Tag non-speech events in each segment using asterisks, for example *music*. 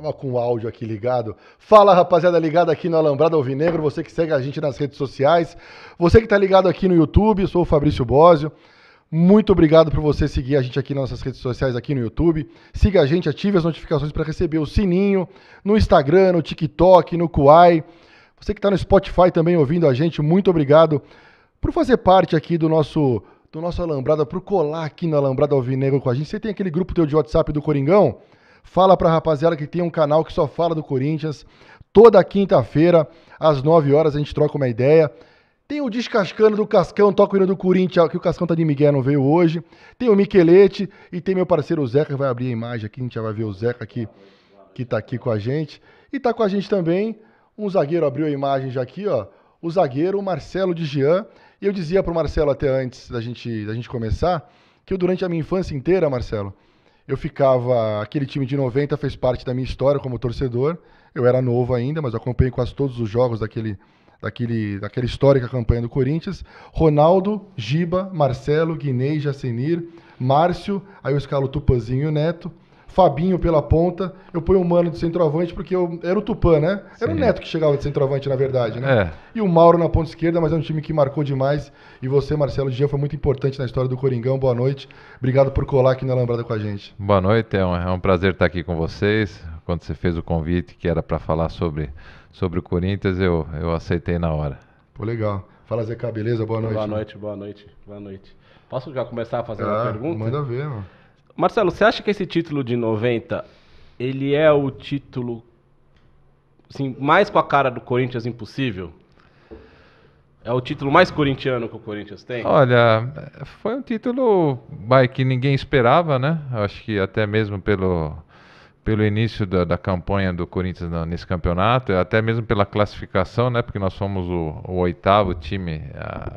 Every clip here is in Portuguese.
Tava com o áudio aqui ligado. Fala, rapaziada, ligada aqui no Alambrado Alvinegro. Você que segue a gente nas redes sociais. Você que tá ligado aqui no YouTube, sou o Fabrício Bósio. Muito obrigado por você seguir a gente aqui nas nossas redes sociais, aqui no YouTube. Siga a gente, ative as notificações para receber o sininho no Instagram, no TikTok, no Kuai. Você que está no Spotify também ouvindo a gente, muito obrigado por fazer parte aqui do nosso do nosso Alambrada, por colar aqui na Alambrada Alvinegro com a gente. Você tem aquele grupo teu de WhatsApp do Coringão? Fala pra rapaziada que tem um canal que só fala do Corinthians. Toda quinta-feira, às 9 horas, a gente troca uma ideia. Tem o Descascando do Cascão, toca o hino do Corinthians, que o Cascão tá de Miguel, não veio hoje. Tem o Miquelete e tem meu parceiro Zeca, que vai abrir a imagem aqui, a gente já vai ver o Zeca aqui, que tá aqui com a gente. E tá com a gente também, um zagueiro abriu a imagem já aqui, ó. O zagueiro Marcelo de Jean. E eu dizia pro Marcelo até antes da gente, da gente começar, que eu durante a minha infância inteira, Marcelo, eu ficava. Aquele time de 90 fez parte da minha história como torcedor. Eu era novo ainda, mas acompanhei quase todos os jogos daquele, daquele, daquela histórica campanha do Corinthians. Ronaldo, Giba, Marcelo, Guinei, Jacenir, Márcio, aí eu escalo Tupanzinho e o Neto, Fabinho pela ponta, eu ponho o Mano de centroavante, porque eu, era o Tupã, né? Era Sim. o Neto que chegava de centroavante, na verdade, né? É. E o Mauro na ponta esquerda, mas é um time que marcou demais. E você, Marcelo Jean, foi muito importante na história do Coringão. Boa noite. Obrigado por colar aqui na Lambrada com a gente. Boa noite, é um, é um prazer estar aqui com vocês. Quando você fez o convite, que era para falar sobre, sobre o Corinthians, eu, eu aceitei na hora. Pô, legal. Fala, Zeca, beleza? Boa noite. Boa noite, boa noite, boa noite. Posso já começar a fazer ah, uma pergunta? Manda ver, mano. Marcelo, você acha que esse título de 90, ele é o título assim, mais com a cara do Corinthians impossível? É o título mais corintiano que o Corinthians tem? Olha, foi um título vai, que ninguém esperava, né? Acho que até mesmo pelo pelo início da, da campanha do Corinthians nesse campeonato, até mesmo pela classificação, né? Porque nós fomos o, o oitavo time a,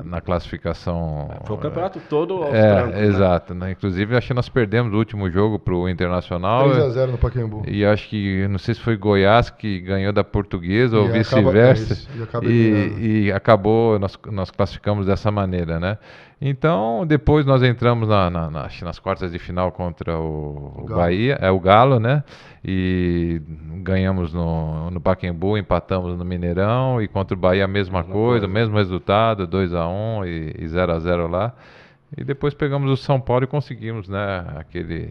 a, na classificação. Foi o campeonato todo é, aos é, Exato. Né? Inclusive, acho que nós perdemos o último jogo para o Internacional. 3x0 no Pacaembu. E acho que, não sei se foi Goiás que ganhou da Portuguesa e ou vice-versa. É e, e, acabou, nós, nós classificamos dessa maneira, né? Então, depois nós entramos na, na, nas, nas, quartas de final contra o, o, Bahia, é o Galo, né? E ganhamos no, no Pacaembu, empatamos no Mineirão e contra o Bahia a mesma coisa, o mesmo resultado, 2 a 1 um, e 0 a 0 lá. E depois pegamos o São Paulo e conseguimos, né, aquele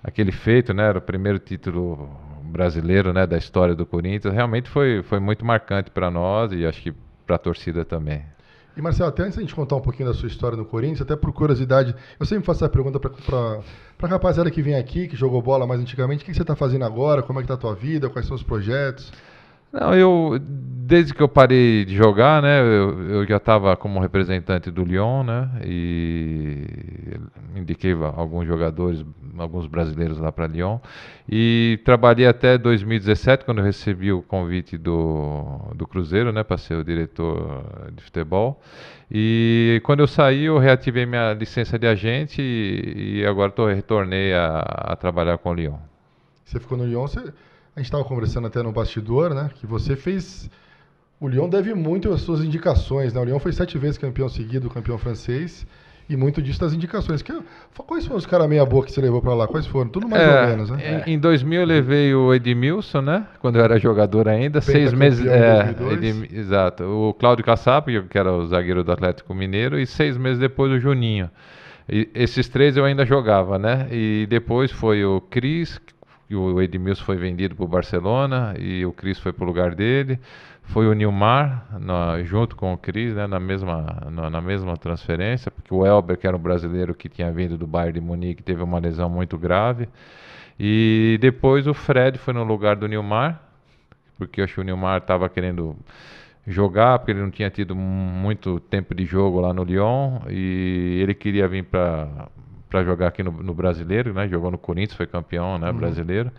aquele feito, né? Era o primeiro título brasileiro, né, da história do Corinthians. Realmente foi foi muito marcante para nós e acho que para a torcida também. E Marcelo, até antes de a gente contar um pouquinho da sua história no Corinthians, até por curiosidade, eu sempre faço essa pergunta para a rapaziada que vem aqui, que jogou bola mais antigamente, o que, que você está fazendo agora, como é que está a tua vida, quais são os projetos? Não, eu desde que eu parei de jogar, né, eu, eu já estava como representante do Lyon, né, e indiquei alguns jogadores, alguns brasileiros lá para Lyon, e trabalhei até 2017 quando eu recebi o convite do, do Cruzeiro, né, para ser o diretor de futebol. E quando eu saí, eu reativei minha licença de agente e, e agora tô, retornei a, a trabalhar com o Lyon. Você ficou no Lyon, você a gente estava conversando até no bastidor, né? Que você fez. O Lyon deve muito às suas indicações, né? O Lyon foi sete vezes campeão seguido, campeão francês. E muito disso das indicações. Que, é, quais foram os caras meia-boca que você levou para lá? Quais foram? Tudo mais é, ou menos, né? Em, 2000 eu levei o Edmilson, né? Quando eu era jogador ainda. Penta seis meses. É, exato. O Cláudio Kassab, que era o zagueiro do Atlético Mineiro. E seis meses depois o Juninho. E esses três eu ainda jogava, né? E depois foi o Cris, o Edmilson foi vendido para o Barcelona e o Cris foi para o lugar dele. Foi o Nilmar na, junto com o Cris né, na, mesma, na, na, mesma transferência, porque o Elber, que era um brasileiro que tinha vindo do Bayern de Munique, teve uma lesão muito grave. E depois o Fred foi no lugar do Nilmar, porque acho que o Nilmar estava querendo jogar, porque ele não tinha tido muito tempo de jogo lá no Lyon e ele queria vir para para jogar aqui no, no, Brasileiro, né? Jogou no Corinthians, foi campeão, né, uhum. brasileiro.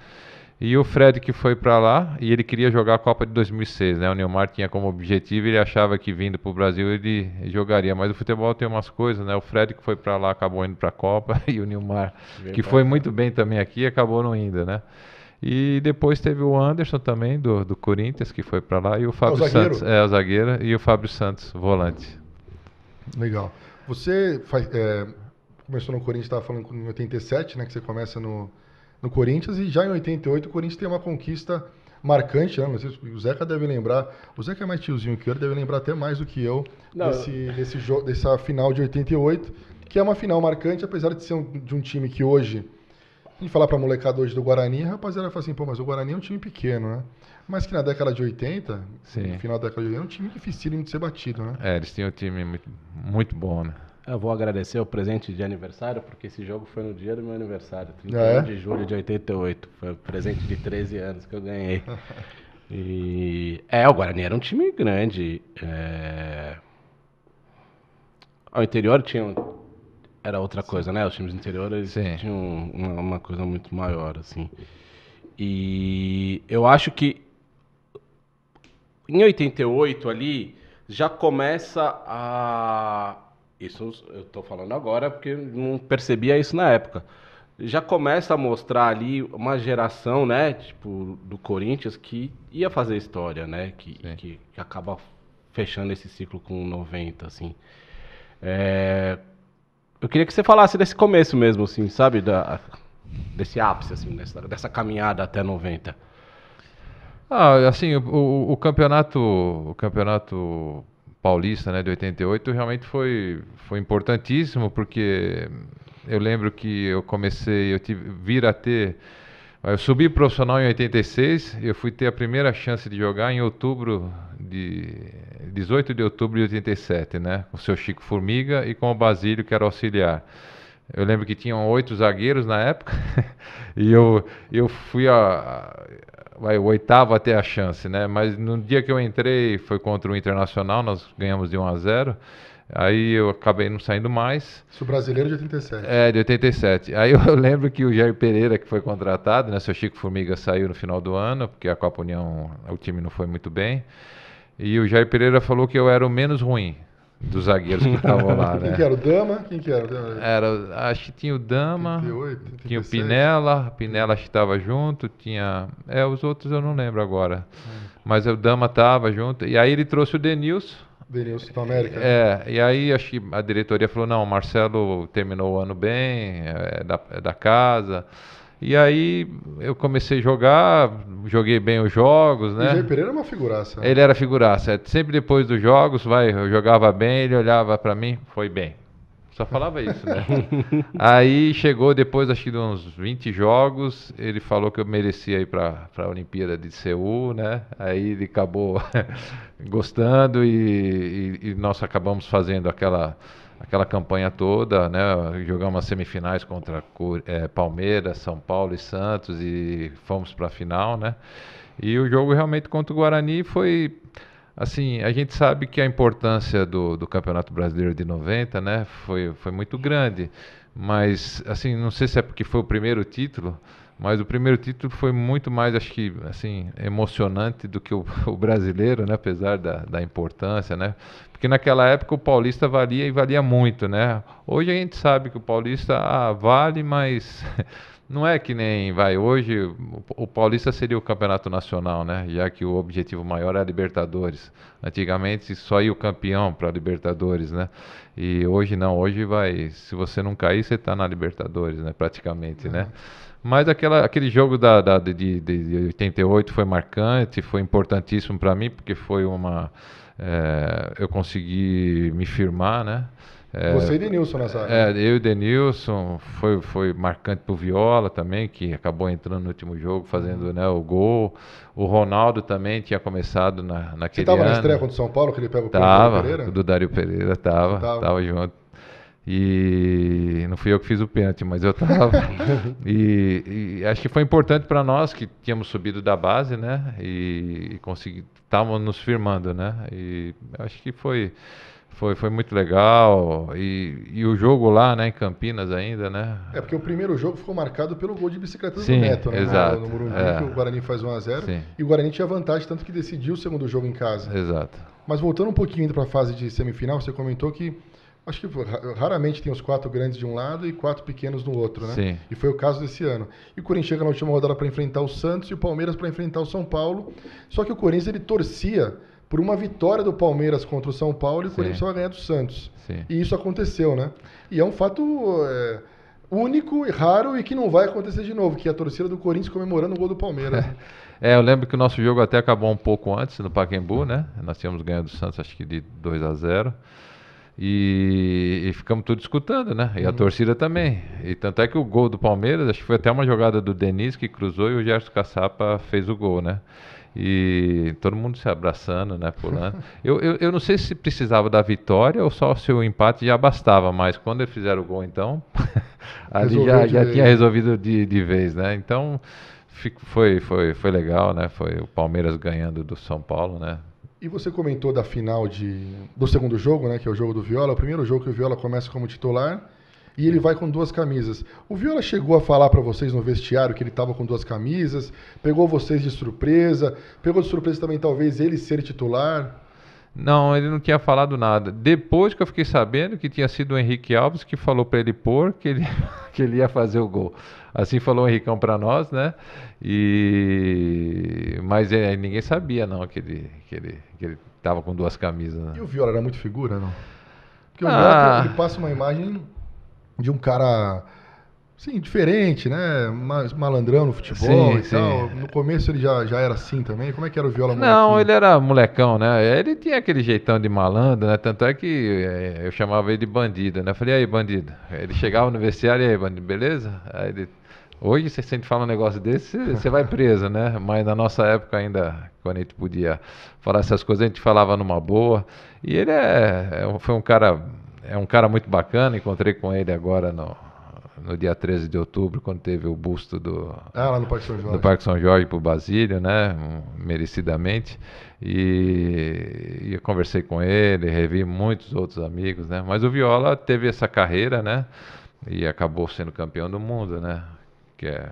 E o Fred que foi para lá e ele queria jogar a Copa de 2006, né? O Neymar tinha como objetivo, ele achava que vindo para o Brasil ele jogaria, mas o futebol tem umas coisas, né? O Fred que foi para lá acabou indo para a Copa *laughs* e o Neymar que foi muito bem também aqui acabou não indo, né? E depois teve o Anderson também do, do Corinthians que foi para lá e o é Fábio o Santos, é a zagueira e o Fábio Santos volante. Legal. Você faz, é começou no Corinthians, estava falando em 87, né, que você começa no, no Corinthians, e já em 88 o Corinthians tem uma conquista marcante, né? Se o Zeca deve lembrar, o Zeca é mais tiozinho que eu, ele deve lembrar até mais do que eu desse, desse jogo, dessa final de 88, que é uma final marcante, apesar de ser um, de um time que hoje, a gente falar pra molecada hoje do Guarani, a rapaziada fala assim, pô, mas o Guarani é um time pequeno, né? Mas que na década de 80, Sim. no final da década de 80, é um time dificílimo de ser batido, né? É, eles tinham um time muito, muito bom, né? Eu vou agradecer o presente de aniversário, porque esse jogo foi no dia do meu aniversário, 31 ah, é? de julho de 88. Foi o presente de 13 anos que eu ganhei. *laughs* E, é, o Guarani era um time grande. É... O interior tinha. Era outra coisa, né? Os times do interior eles tinham uma, uma coisa muito maior, assim. E eu acho que em 88 ali já começa a isso eu estou falando agora porque não percebia isso na época. Já começa a mostrar ali uma geração, né, tipo, do Corinthians que ia fazer história, né, que, que, que, acaba fechando esse ciclo com 90, assim. É... Eu queria que você falasse desse começo mesmo, assim, sabe, da, desse ápice, assim, dessa, dessa caminhada até 90. Ah, assim, o, o, o campeonato, o campeonato Paulista, né, de 88, realmente foi, foi importantíssimo, porque eu lembro que eu comecei, eu tive, vir a ter. Eu subi profissional em 86, eu fui ter a primeira chance de jogar em outubro de 18 de outubro de 87, né? Com o seu Chico Formiga e com o Basílio, que era auxiliar. Eu lembro que tinham oito zagueiros na época *laughs* e eu, eu fui a, vai, o oitavo a ter a chance, né? Mas no dia que eu entrei, foi contra o Internacional, nós ganhamos de 1 a 0. Aí eu acabei não saindo mais. Isso brasileiro de 87. É, de 87. Aí *laughs* eu lembro que o Jair Pereira, que foi contratado, né? Seu Chico Formiga saiu no final do ano, porque a Copa União, o time não foi muito bem. E o Jair Pereira falou que eu era o menos ruim dos zagueiros que estavam lá, né? Quem que era? O Dama? Quem que era? era? Acho que tinha o Dama, tinha o Pinela, Pinela acho que estava junto, tinha... É, os outros eu não lembro agora. Hum. Mas o Dama estava junto. E aí ele trouxe o Denilson. Denilson da América. É, e aí acho que a diretoria falou, não, o Marcelo terminou o ano bem, é, é da, é da casa... E aí eu comecei a jogar, joguei bem os jogos, né? O Jair Pereira era é uma figuraça. Ele era figuraça. Sempre depois dos jogos, vai, eu jogava bem, ele olhava para mim, foi bem. Só falava isso, né? *laughs* aí chegou depois, acho que de uns 20 jogos, ele falou que eu merecia ir para a Olimpíada de Seul, né? Aí ele acabou *laughs* gostando e, e, e nós acabamos fazendo aquela aquela campanha toda, né? Jogamos as semifinais contra é, Palmeiras, São Paulo e Santos e fomos para a final, né? E o jogo realmente contra o Guarani foi assim, a gente sabe que a importância do, do Campeonato Brasileiro de 90, né, foi, foi muito grande, mas assim, não sei se é porque foi o primeiro título, mas o primeiro título foi muito mais, acho que, assim, emocionante do que o, *laughs* o brasileiro, né? Apesar da, da, importância, né? Porque naquela época o paulista valia e valia muito, né? Hoje a gente sabe que o paulista ah, vale, mas *laughs* não é que nem vai hoje. O, o paulista seria o campeonato nacional, né? Já que o objetivo maior é a Libertadores. Antigamente só ia o campeão para a Libertadores, né? E hoje não. Hoje vai. Se você não cair, você está na Libertadores, né? Praticamente, né? uhum. né? Mas aquela, aquele jogo da, da, de, de 88 foi marcante, foi importantíssimo para mim, porque foi uma. É, eu consegui me firmar, né? É, Você e Denilson nessa É, eu e Denilson, foi, foi marcante pro Viola também, que acabou entrando no último jogo, fazendo uhum. né, o gol. O Ronaldo também tinha começado na, naquele Você estava na estreia contra o São Paulo, que ele pega o tava, Dario Pereira? do Dario Pereira, tava, tava. tava junto. E não fui eu que fiz o pênalti, mas eu estava *laughs* e, e, acho que foi importante para nós que tínhamos subido da base, né? E, e consegui, estávamos nos firmando, né? E acho que foi foi, foi muito legal. E, e o jogo lá, né, em Campinas ainda, né? É porque o primeiro jogo ficou marcado pelo gol de bicicleta Sim, do Neto, né? Exato. No, Morumbi, é. que o Guarani faz 1x0. E o Guarani tinha vantagem, tanto que decidiu o segundo jogo em casa. Exato. Mas voltando um pouquinho para a fase de semifinal, você comentou que acho que raramente tem os quatro grandes de um lado e quatro pequenos no outro, né? Sim. E foi o caso desse ano. E o Corinthians chega na última rodada para enfrentar o Santos e o Palmeiras para enfrentar o São Paulo. Só que o Corinthians ele torcia por uma vitória do Palmeiras contra o São Paulo e o Sim. Corinthians vai ganhar do Santos. Sim. E isso aconteceu, né? E é um fato é, único e raro e que não vai acontecer de novo, que é a torcida do Corinthians comemorando o gol do Palmeiras. *laughs* É, eu lembro que o nosso jogo até acabou um pouco antes no Pacaembu, né? Nós tínhamos ganho do Santos acho que de 2 a 0. E, e, ficamos todos escutando, né? E a uhum. torcida também. E tanto é que o gol do Palmeiras, acho que foi até uma jogada do Denis que cruzou e o Gerson Caçapa fez o gol, né? E todo mundo se abraçando, né? Pulando. *laughs* eu, eu, eu não sei se precisava da vitória ou só se o empate já bastava, mas quando eles fizeram o gol, então, *laughs* ali já, já tinha resolvido de, de vez, né? Então, fico, foi, foi, foi legal, né? Foi o Palmeiras ganhando do São Paulo, né? E você comentou da final de, do segundo jogo, né, que é o jogo do Viola, o primeiro jogo que o Viola começa como titular e ele vai com duas camisas. O Viola chegou a falar para vocês no vestiário que ele estava com duas camisas, pegou vocês de surpresa, pegou de surpresa também talvez ele ser titular. Não, ele não tinha falado nada. Depois que eu fiquei sabendo que tinha sido o Henrique Alves que falou para ele pôr que ele, *laughs* que ele ia fazer o gol. Assim falou o Henricão para nós, né? E mas é, ninguém sabia não que ele que ele que ele tava com duas camisas. Né? E o Viola era muito figura, não? Porque o ah. Viola ele passa uma imagem de um cara Sim, diferente, né? Malandrão no futebol sim, e tal. No começo ele já, já era assim também? Como é que era o Viola molequinho? Não, ele era molecão, né? Ele tinha aquele jeitão de malandro, né? Tanto é que é, eu chamava ele de bandido, né? Eu falei, aí, bandido? Ele chegava no vestiário, e aí, bandido, beleza? Aí ele, Hoje você sempre fala um negócio desse, você vai preso, né? Mas na nossa época ainda, quando a gente podia falar essas coisas, a gente falava numa boa. E ele é, é foi um cara, é um cara muito bacana. Encontrei com ele agora no, no dia 13 de outubro, quando teve o busto do, ah, lá no Parque São Jorge. do Parque São Jorge para o Basílio, né? Merecidamente. E, e, eu conversei com ele, revi muitos outros amigos, né? Mas o Viola teve essa carreira, né? E acabou sendo campeão do mundo, né? que é.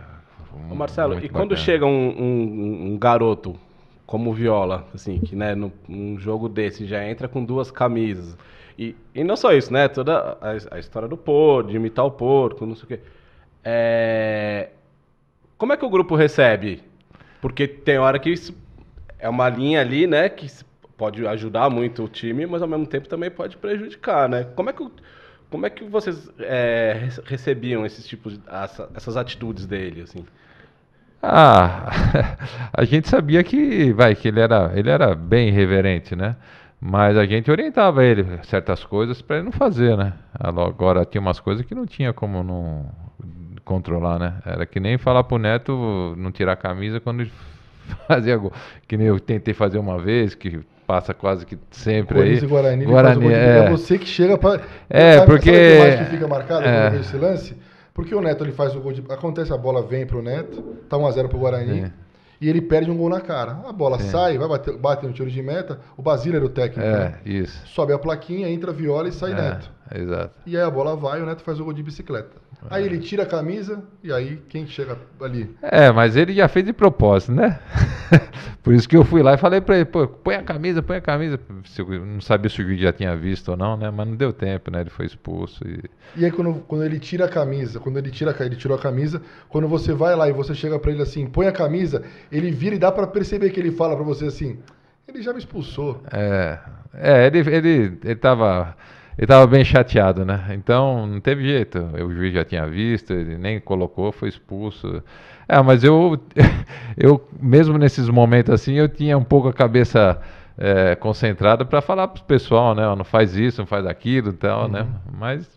Um, Marcelo, e quando bacana. chega um, um, um, garoto como Viola, assim, que né, num jogo desse já entra com duas camisas. E, e não só isso, né? Toda a, a história do porco, de imitar o porco, não sei o quê. É... Como é que o grupo recebe? Porque tem hora que isso é uma linha ali, né? Que pode ajudar muito o time, mas ao mesmo tempo também pode prejudicar, né? Como é que o como é que vocês é, recebiam esses tipos de, essas atitudes dele, assim? Ah, *laughs* a gente sabia que, vai, que ele era, ele era bem reverente, né? Mas a gente orientava ele certas coisas para ele não fazer, né? Agora tinha umas coisas que não tinha como não controlar, né? Era que nem falar pro neto não tirar a camisa quando ele *laughs* fazia gol. Que nem eu tentei fazer uma vez, que passa quase que sempre Corinthians aí. E Guarani, Guarani é. é você que chega para É, sabe, porque sabe que fica marcado é. quando esse lance, porque o Neto ele faz o gol de acontece a bola vem pro Neto, tá 1 a 0 pro Guarani. É. E ele perde um gol na cara. A bola sai, vai bater, bate no tiro de meta. O Basílio era o técnico. É, né? isso. Sobe a plaquinha, entra a viola e sai é. Neto. Exato. E aí a bola vai, o Neto faz o gol de bicicleta. É. Aí ele tira a camisa e aí quem chega ali? É, mas ele já fez de propósito, né? *laughs* Por isso que eu fui lá e falei para ele, pô, põe a camisa, põe a camisa. Não sabia se o vídeo já tinha visto ou não, né? Mas não deu tempo, né? Ele foi expulso. E, e aí quando, quando ele tira a camisa, quando ele tira ele tirou a camisa, quando você vai lá e você chega para ele assim, põe a camisa, ele vira e dá para perceber que ele fala para você assim, ele já me expulsou. É, é ele, ele, ele tava ele estava bem chateado, né? Então não teve jeito. O juiz já tinha visto, ele nem colocou, foi expulso. É, mas eu, *laughs* eu mesmo nesses momentos assim, eu tinha um pouco a cabeça é, concentrada para falar para o pessoal, né? Não faz isso, não faz aquilo, tal, então, né? uhum. né? Mas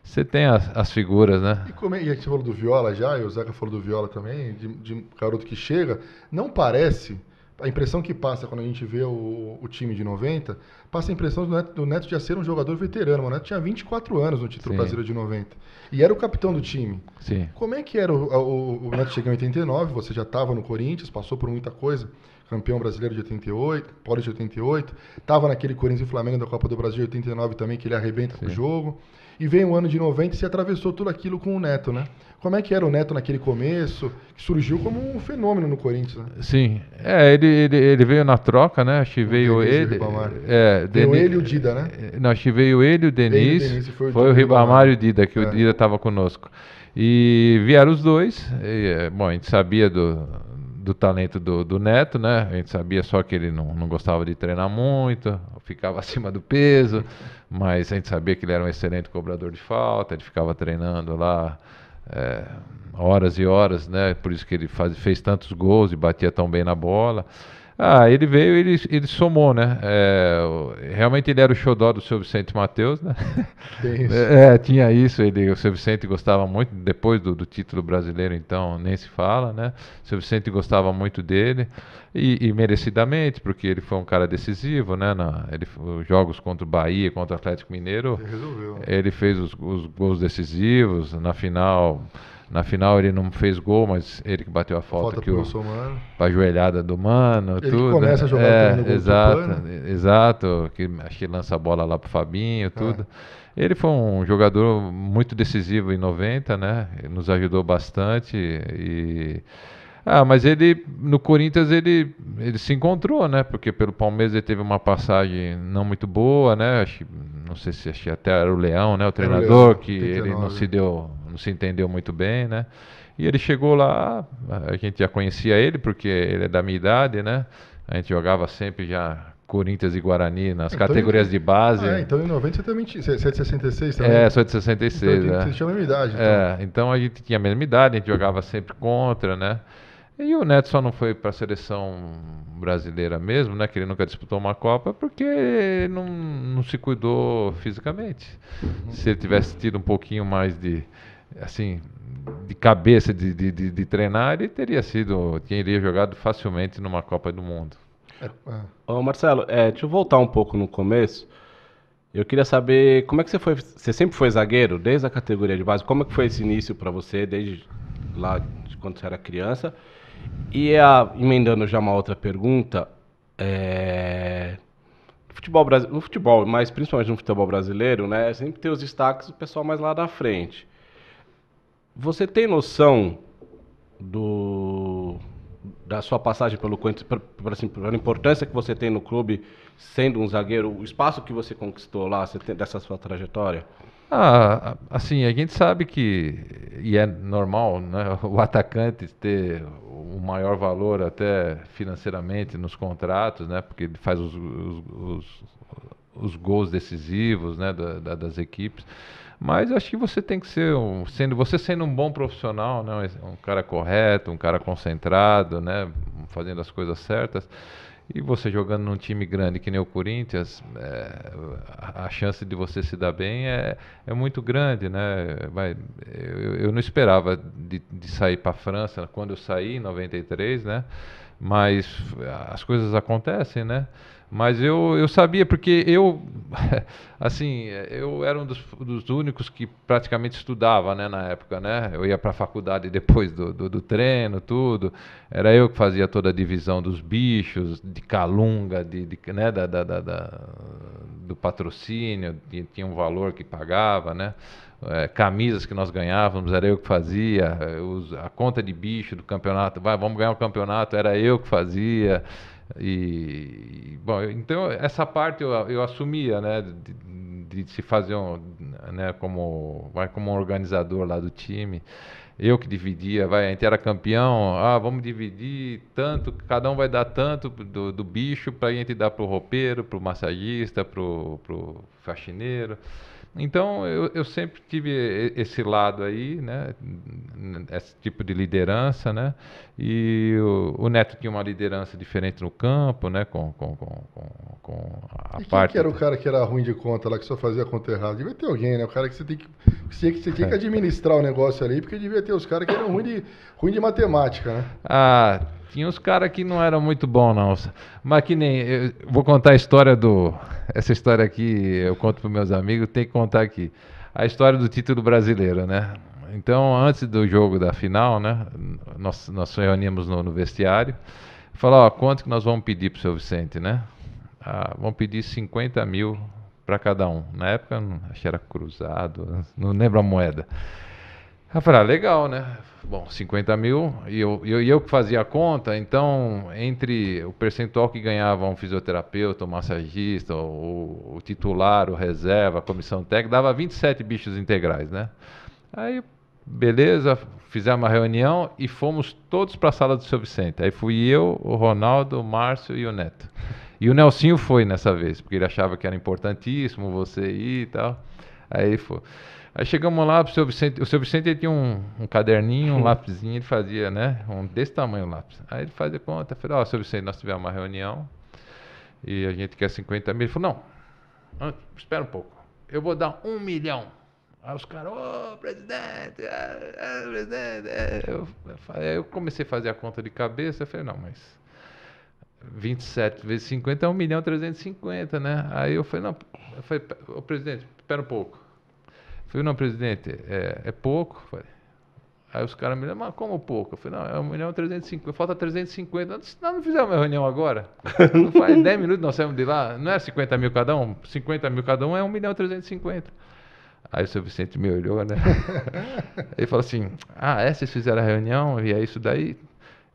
você tem as, as figuras, né? E, como, é, e a gente falou do Viola já, e o Zeca falou do Viola também, de, de garoto que chega, não parece a impressão que passa quando a gente vê o, o time de 90, passa a impressão do Neto, do Neto já ser um jogador veterano. O Neto tinha 24 anos no título Sim. brasileiro de 90. E era o capitão do time. Sim. Como é que era o, o, o Neto chegou em 89, você já estava no Corinthians, passou por muita coisa. Campeão brasileiro de 88, Paulista de 88, estava naquele Corinthians e Flamengo da Copa do Brasil de 89 também, que ele arrebenta Sim. com o jogo. E vem o ano de 90 e se atravessou tudo aquilo com o Neto, né? Como é que era o Neto naquele começo, que surgiu como um fenômeno no Corinthians, né? Sim. É, ele, ele, ele veio na troca, né? Acho que veio ele. É, veio ele e o Dida, né? É, não, acho que veio ele e o Denis. foi o, foi o Ribamar e o Dida, que é. o Dida estava conosco. E vieram os dois. E, é, bom, a gente sabia do, do talento do, do, Neto, né? A gente sabia só que ele não, não gostava de treinar muito, ficava *laughs* acima do peso, mas a gente sabia que ele era um excelente cobrador de falta, ele ficava treinando lá é, horas e horas, né? Por isso que ele faz, fez tantos gols e batia tão bem na bola. Ah, ele veio ele, ele somou, né? É, realmente ele era o xodó do seu Vicente Matheus, né? Tem isso. *laughs* É, é, tinha isso, ele, o seu Vicente gostava muito, depois do, do título brasileiro, então nem se fala, né? O seu Vicente gostava muito dele, e, e merecidamente, porque ele foi um cara decisivo, né? Na, ele, os jogos contra o Bahia, contra o Atlético Mineiro, ele, ele fez os, os gols decisivos, na final na final ele não fez gol, mas ele que bateu a falta, que o Mano. do Mano, ele tudo. começa a né? jogar é, no exato, exato, que acho que lança a bola lá pro Fabinho, é. tudo. É. Ele foi um jogador muito decisivo em 90, né? Nos ajudou bastante e ah, mas ele no Corinthians ele, ele se encontrou, né? Porque pelo Palmeiras ele teve uma passagem não muito boa, né? Acho, não sei se até era o Leão, né? O treinador o Leão, que 39. ele não se deu, não se entendeu muito bem, né? E ele chegou lá, a gente já conhecia ele porque ele é da minha idade, né? A gente jogava sempre já Corinthians e Guarani nas então, categorias de base. Ah, é, então em 90 você também tinha. Você é de 66 também? É, sou de 66. Então, é. tinha a mesma idade. Então. É, então a gente tinha a mesma idade, a gente jogava sempre contra, né? E o Neto só não foi para a seleção brasileira mesmo, né? Que ele nunca disputou uma Copa, porque não, não se cuidou fisicamente. Uhum. Se ele tivesse tido um pouquinho mais de, assim, de cabeça de, de, de, de treinar, ele teria sido, teria jogado facilmente numa Copa do Mundo. É, é. Ô Marcelo, é, deixa eu voltar um pouco no começo. Eu queria saber como é que você foi. Você sempre foi zagueiro desde a categoria de base? Como é que foi esse início para você desde lá de quando você era criança? E a, emendando já uma outra pergunta, é... futebol no futebol, mas principalmente no futebol brasileiro, né, sempre tem os destaques do pessoal mais lá da frente. Você tem noção do da sua passagem pelo Coentro, assim, pela importância que você tem no clube, sendo um zagueiro, o espaço que você conquistou lá, você tem, dessa sua trajetória? Ah, assim, a gente sabe que, e é normal, né, *laughs* o atacante ter o maior valor até financeiramente nos contratos, né, porque ele faz os, os, os, os gols decisivos né, da, da, das equipes. Mas acho que você tem que ser, um, sendo, você sendo um bom profissional, né, um cara correto, um cara concentrado, né, fazendo as coisas certas, e você jogando num time grande que nem o Corinthians, é, a chance de você se dar bem é, é muito grande. Né? Vai, eu, eu não esperava de, de sair para a França quando eu saí em 93, né? mas as coisas acontecem, né? Mas eu, eu sabia, porque eu, *laughs* assim, eu era um dos, dos únicos que praticamente estudava, né, na época, né? Eu ia para a faculdade depois do, do, do, treino, tudo. Era eu que fazia toda a divisão dos bichos, de calunga, de, de né, da, da, da, da do patrocínio, tinha um valor que pagava, né? É, camisas que nós ganhávamos, era eu que fazia. Os, a conta de bicho do campeonato, vai, vamos ganhar o um campeonato, era eu que fazia. E, bom, então essa parte eu, eu assumia, né, de, de se fazer um, né, como, vai como um organizador lá do time. Eu que dividia, vai, a gente era campeão, ah, vamos dividir tanto, cada um vai dar tanto do, do bicho para a gente dar pro roupeiro, pro massagista, pro, pro faxineiro. Então eu, eu sempre tive esse lado aí, né? Esse tipo de liderança, né? E o, o Neto tinha uma liderança diferente no campo, né? Com, com, com, com a e parte. Quem que era o cara que era ruim de conta lá, que só fazia conta errada? Devia ter alguém, né? O cara que você tem que. Você, você tinha que é. administrar o negócio ali, porque devia ter os caras que eram ruim de, ruim de matemática, né? Ah. Tinha uns caras que não eram muito bons, não. Mas que nem. vou contar a história do. Essa história aqui eu conto para meus amigos, tem que contar aqui. A história do título brasileiro, né? Então, antes do jogo da final, né? Nós, nós reunimos no, no vestiário. Falou, ó, quanto que nós vamos pedir pro seu Vicente, né? Ah, vamos pedir 50 mil para cada um. Na época, acho que era cruzado, não lembro a moeda. Eu falei, ah, legal, né? Bom, 50 mil, e eu, eu, eu que fazia a conta, então, entre o percentual que ganhava um fisioterapeuta, um massagista, o, o titular, o reserva, a comissão técnica, dava 27 bichos integrais, né? Aí, beleza, fizemos uma reunião e fomos todos para a sala do seu Vicente. Aí fui eu, o Ronaldo, o Márcio e o Neto. E o Nelsinho foi nessa vez, porque ele achava que era importantíssimo você ir e tal. Aí foi. Aí chegamos lá o seu Vicente. O seu Vicente ele tinha um, um caderninho, um uhum. lápisinho, ele fazia, né? Um desse tamanho o lápis. Aí ele fazia conta, falou, ó, oh, seu Vicente, nós tivemos uma reunião e a gente quer 50 mil. Ele falou, não, espera um pouco. Eu vou dar um milhão. Aí os caras, ô oh, presidente, é, é, presidente. É. Eu, eu comecei a fazer a conta de cabeça, eu falei, não, mas 27 vezes 50 é 1 milhão 350, né? Aí eu falei, não, eu falei, ô presidente, espera um pouco. Falei, não, presidente, é, é pouco. Falei, aí os caras me disseram, mas como pouco? Eu falei, não, é 1 milhão e 350, falta 350. Disse, não, não fizemos uma reunião agora. *laughs* não faz 10 minutos nós saímos de lá, não é 50 mil cada um? 50 mil cada um é 1 milhão e 350. Aí o seu Vicente me olhou, né? *laughs* Ele falou assim, ah, é, vocês fizeram a reunião e é isso daí?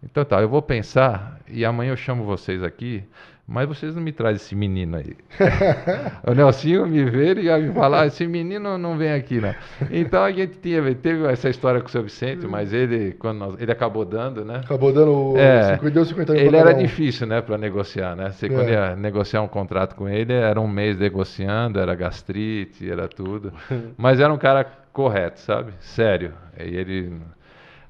Então tá, eu vou pensar e amanhã eu chamo vocês aqui mas vocês não me trazem esse menino aí. *laughs* o Nelsinho me vê e ia me falar, ah, esse menino não vem aqui, não. Então a gente tinha, teve essa história com o seu Vicente, hum. mas ele, quando nós, ele acabou dando, né? Acabou dando é, 50, 50 mil Ele era um. difícil, né, para negociar, né? Você é. quando ia negociar um contrato com ele, era um mês negociando, era gastrite, era tudo. *laughs* mas era um cara correto, sabe? Sério. E ele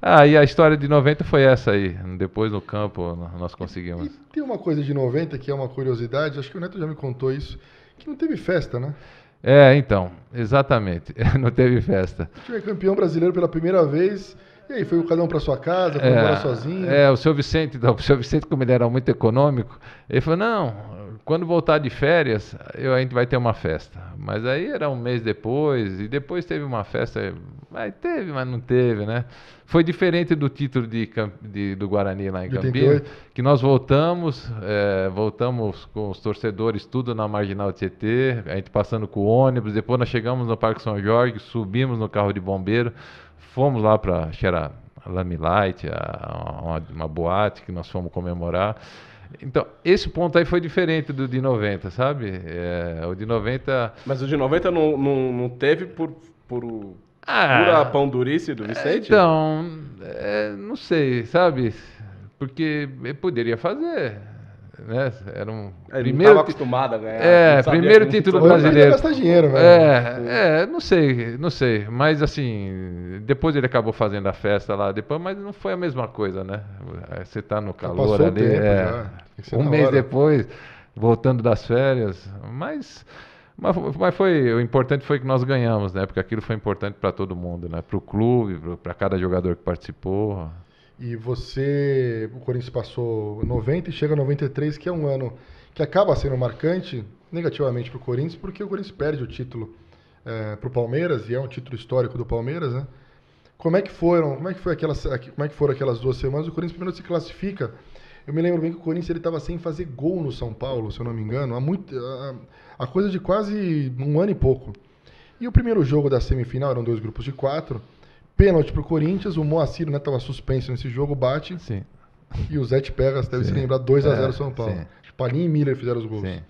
ah, e a história de 90 foi essa aí. Depois no campo nós conseguimos. E, tem uma coisa de 90 que é uma curiosidade, acho que o Neto já me contou isso, que não teve festa, né? É, então, exatamente. *laughs* Não teve festa. O time é campeão brasileiro pela primeira vez. E aí, foi o cada um para sua casa, foi é, embora sozinho? É, o seu Vicente, o seu Vicente, como ele era muito econômico, ele falou: não, quando voltar de férias, eu, a gente vai ter uma festa. Mas aí era um mês depois, e depois teve uma festa. Mas teve, mas não teve, né? Foi diferente do título de, de do Guarani lá em Campinas, que nós voltamos, é, voltamos com os torcedores, tudo na Marginal Tietê, a gente passando com o ônibus, depois nós chegamos no Parque São Jorge, subimos no carro de bombeiro, fomos lá para, acho a Lamilight, uma, uma boate que nós fomos comemorar. Então, esse ponto aí foi diferente do de 90, sabe? É, o de 90. Mas o de 90 não, não, não teve por. por... Ah, pura pão durice do Vicente? Então, é, não sei, sabe? Porque eu poderia fazer. Né? Era um primeiro não a ganhar. É, primeiro título brasileiro. Gastar dinheiro, velho. Né? É, é, não sei, não sei, mas assim, depois ele acabou fazendo a festa lá depois, mas não foi a mesma coisa, né? Você tá no calor ali, tempo, é, um mês hora. depois, voltando das férias, mas mas, mas foi o importante foi que nós ganhamos, né? Porque aquilo foi importante para todo mundo, né? Para o clube, para cada jogador que participou e você, o Corinthians passou 90 e chega a 93, que é um ano que acaba sendo marcante negativamente para o Corinthians, porque o Corinthians perde o título é, eh, para o Palmeiras e é um título histórico do Palmeiras, né? Como é que foram? Como é que foi aquelas? Eh, como é que foram aquelas duas semanas? O Corinthians primeiro se classifica. Eu me lembro bem que o Corinthians ele estava sem fazer gol no São Paulo, se eu não me engano, há muito, a, coisa de quase um ano e pouco. E o primeiro jogo da semifinal eram dois grupos de quatro. Pênalti pro Corinthians, o Moacir, né, tava suspenso nesse jogo, bate. Sim. E o Zé Te Pegas deve Sim. se lembrar 2 a 0 é, São Paulo. Sim. e Miller fizeram os gols. Sim.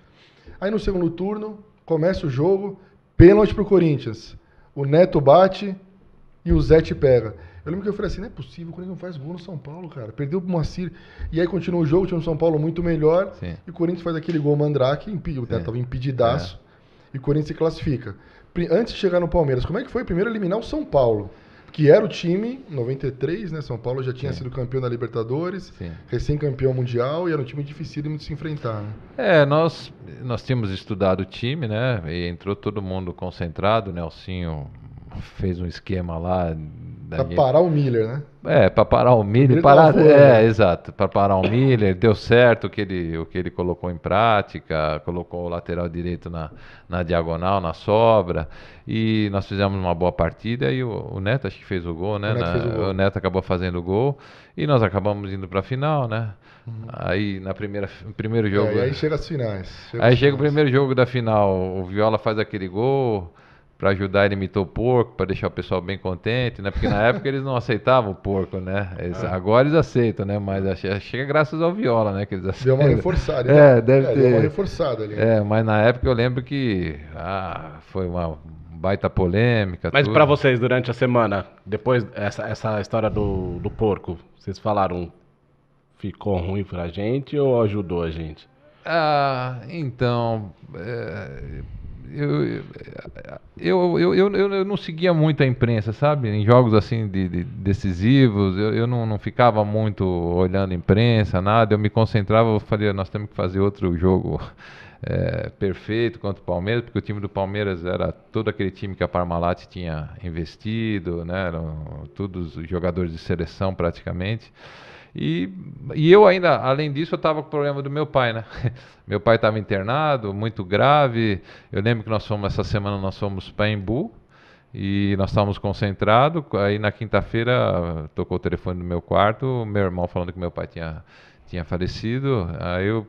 Aí no segundo turno, começa o jogo, pênalti pro Corinthians. O Neto bate e o Zé te pega. Eu lembro que eu falei assim, não é possível, o Corinthians não faz gol no São Paulo, cara. Perdeu pro Moacir. E aí continua o jogo, tinha um São Paulo muito melhor. Sim. E o Corinthians faz aquele gol mandrake, impediu, né? tava impedidaço. É. E o Corinthians se classifica. Antes de chegar no Palmeiras, como é que foi primeiro eliminar o São Paulo? que era o time, 93, né? São Paulo já tinha Sim. sido campeão da Libertadores, recém-campeão mundial e era um time difícil de se enfrentar. Né? É, nós, nós tínhamos estudado o time, né? E entrou todo mundo concentrado, Nelsinho né, fez um esquema lá. para parar o Miller, né? É, para parar o Miller. O parar... é, exato. Para parar o Miller, deu certo o que, ele, o que ele colocou em prática, colocou o lateral direito na, na diagonal, na sobra. E nós fizemos uma boa partida e o, o Neto acho que fez o gol, né? O Neto, na, o gol. O Neto acabou fazendo o gol e nós acabamos indo para a final, né? Uhum. Aí na primeira primeiro é, jogo. É, aí chega as finais. Chega aí chega finais. o primeiro jogo da final. O Viola faz aquele gol para ajudar ele imitou o porco, para deixar o pessoal bem contente, né? Porque na época eles não aceitavam o porco, né? Eles, ah. Agora eles aceitam, né? Mas chega graças ao Viola, né? Que eles aceitam. Deu uma reforçada. *laughs* É, é, deve é, ter. Deu uma reforçada ali. Né? É, mas na época eu lembro que ah, foi uma baita polêmica. Mas para vocês, durante a semana, depois essa, essa história do, do porco, vocês falaram ficou ruim pra gente ou ajudou a gente? Ah, então... É eu, eu, eu, eu, eu, não seguia muito a imprensa, sabe? Em jogos assim de, de decisivos, eu, eu não, não, ficava muito olhando a imprensa, nada. Eu me concentrava, eu falei, nós temos que fazer outro jogo é, perfeito contra o Palmeiras, porque o time do Palmeiras era todo aquele time que a Parmalat tinha investido, né? Eram todos os jogadores de seleção praticamente. E, e eu ainda, além disso, eu estava com o problema do meu pai, né? *laughs* meu pai estava internado, muito grave. Eu lembro que nós fomos, essa semana nós fomos para Embu e nós estávamos concentrados. Aí na quinta-feira tocou o telefone do meu quarto, meu irmão falando que meu pai tinha, tinha falecido. Aí eu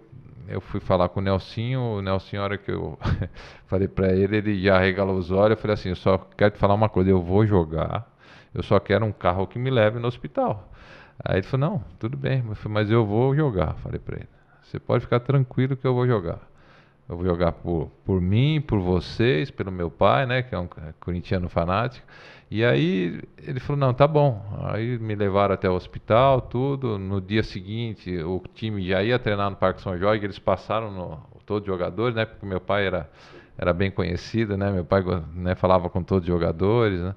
eu fui falar com o Nelsinho, o Nelsinho, a hora que eu *laughs* falei para ele, ele já regalou os olhos, eu falei assim, eu só quero te falar uma coisa, eu vou jogar, eu só quero um carro que me leve no hospital. Aí ele falou, não, tudo bem, mas eu vou jogar, falei para ele. Você pode ficar tranquilo que eu vou jogar. Eu vou jogar por, por mim, por vocês, pelo meu pai, né, que é um corintiano fanático. E aí ele falou: "Não, tá bom". Aí me levaram até o hospital, tudo. No dia seguinte, o time já ia treinar no Parque São Jorge, eles passaram no todos os jogadores, né, porque meu pai era era bem conhecido, né? Meu pai né, falava com todos os jogadores, né?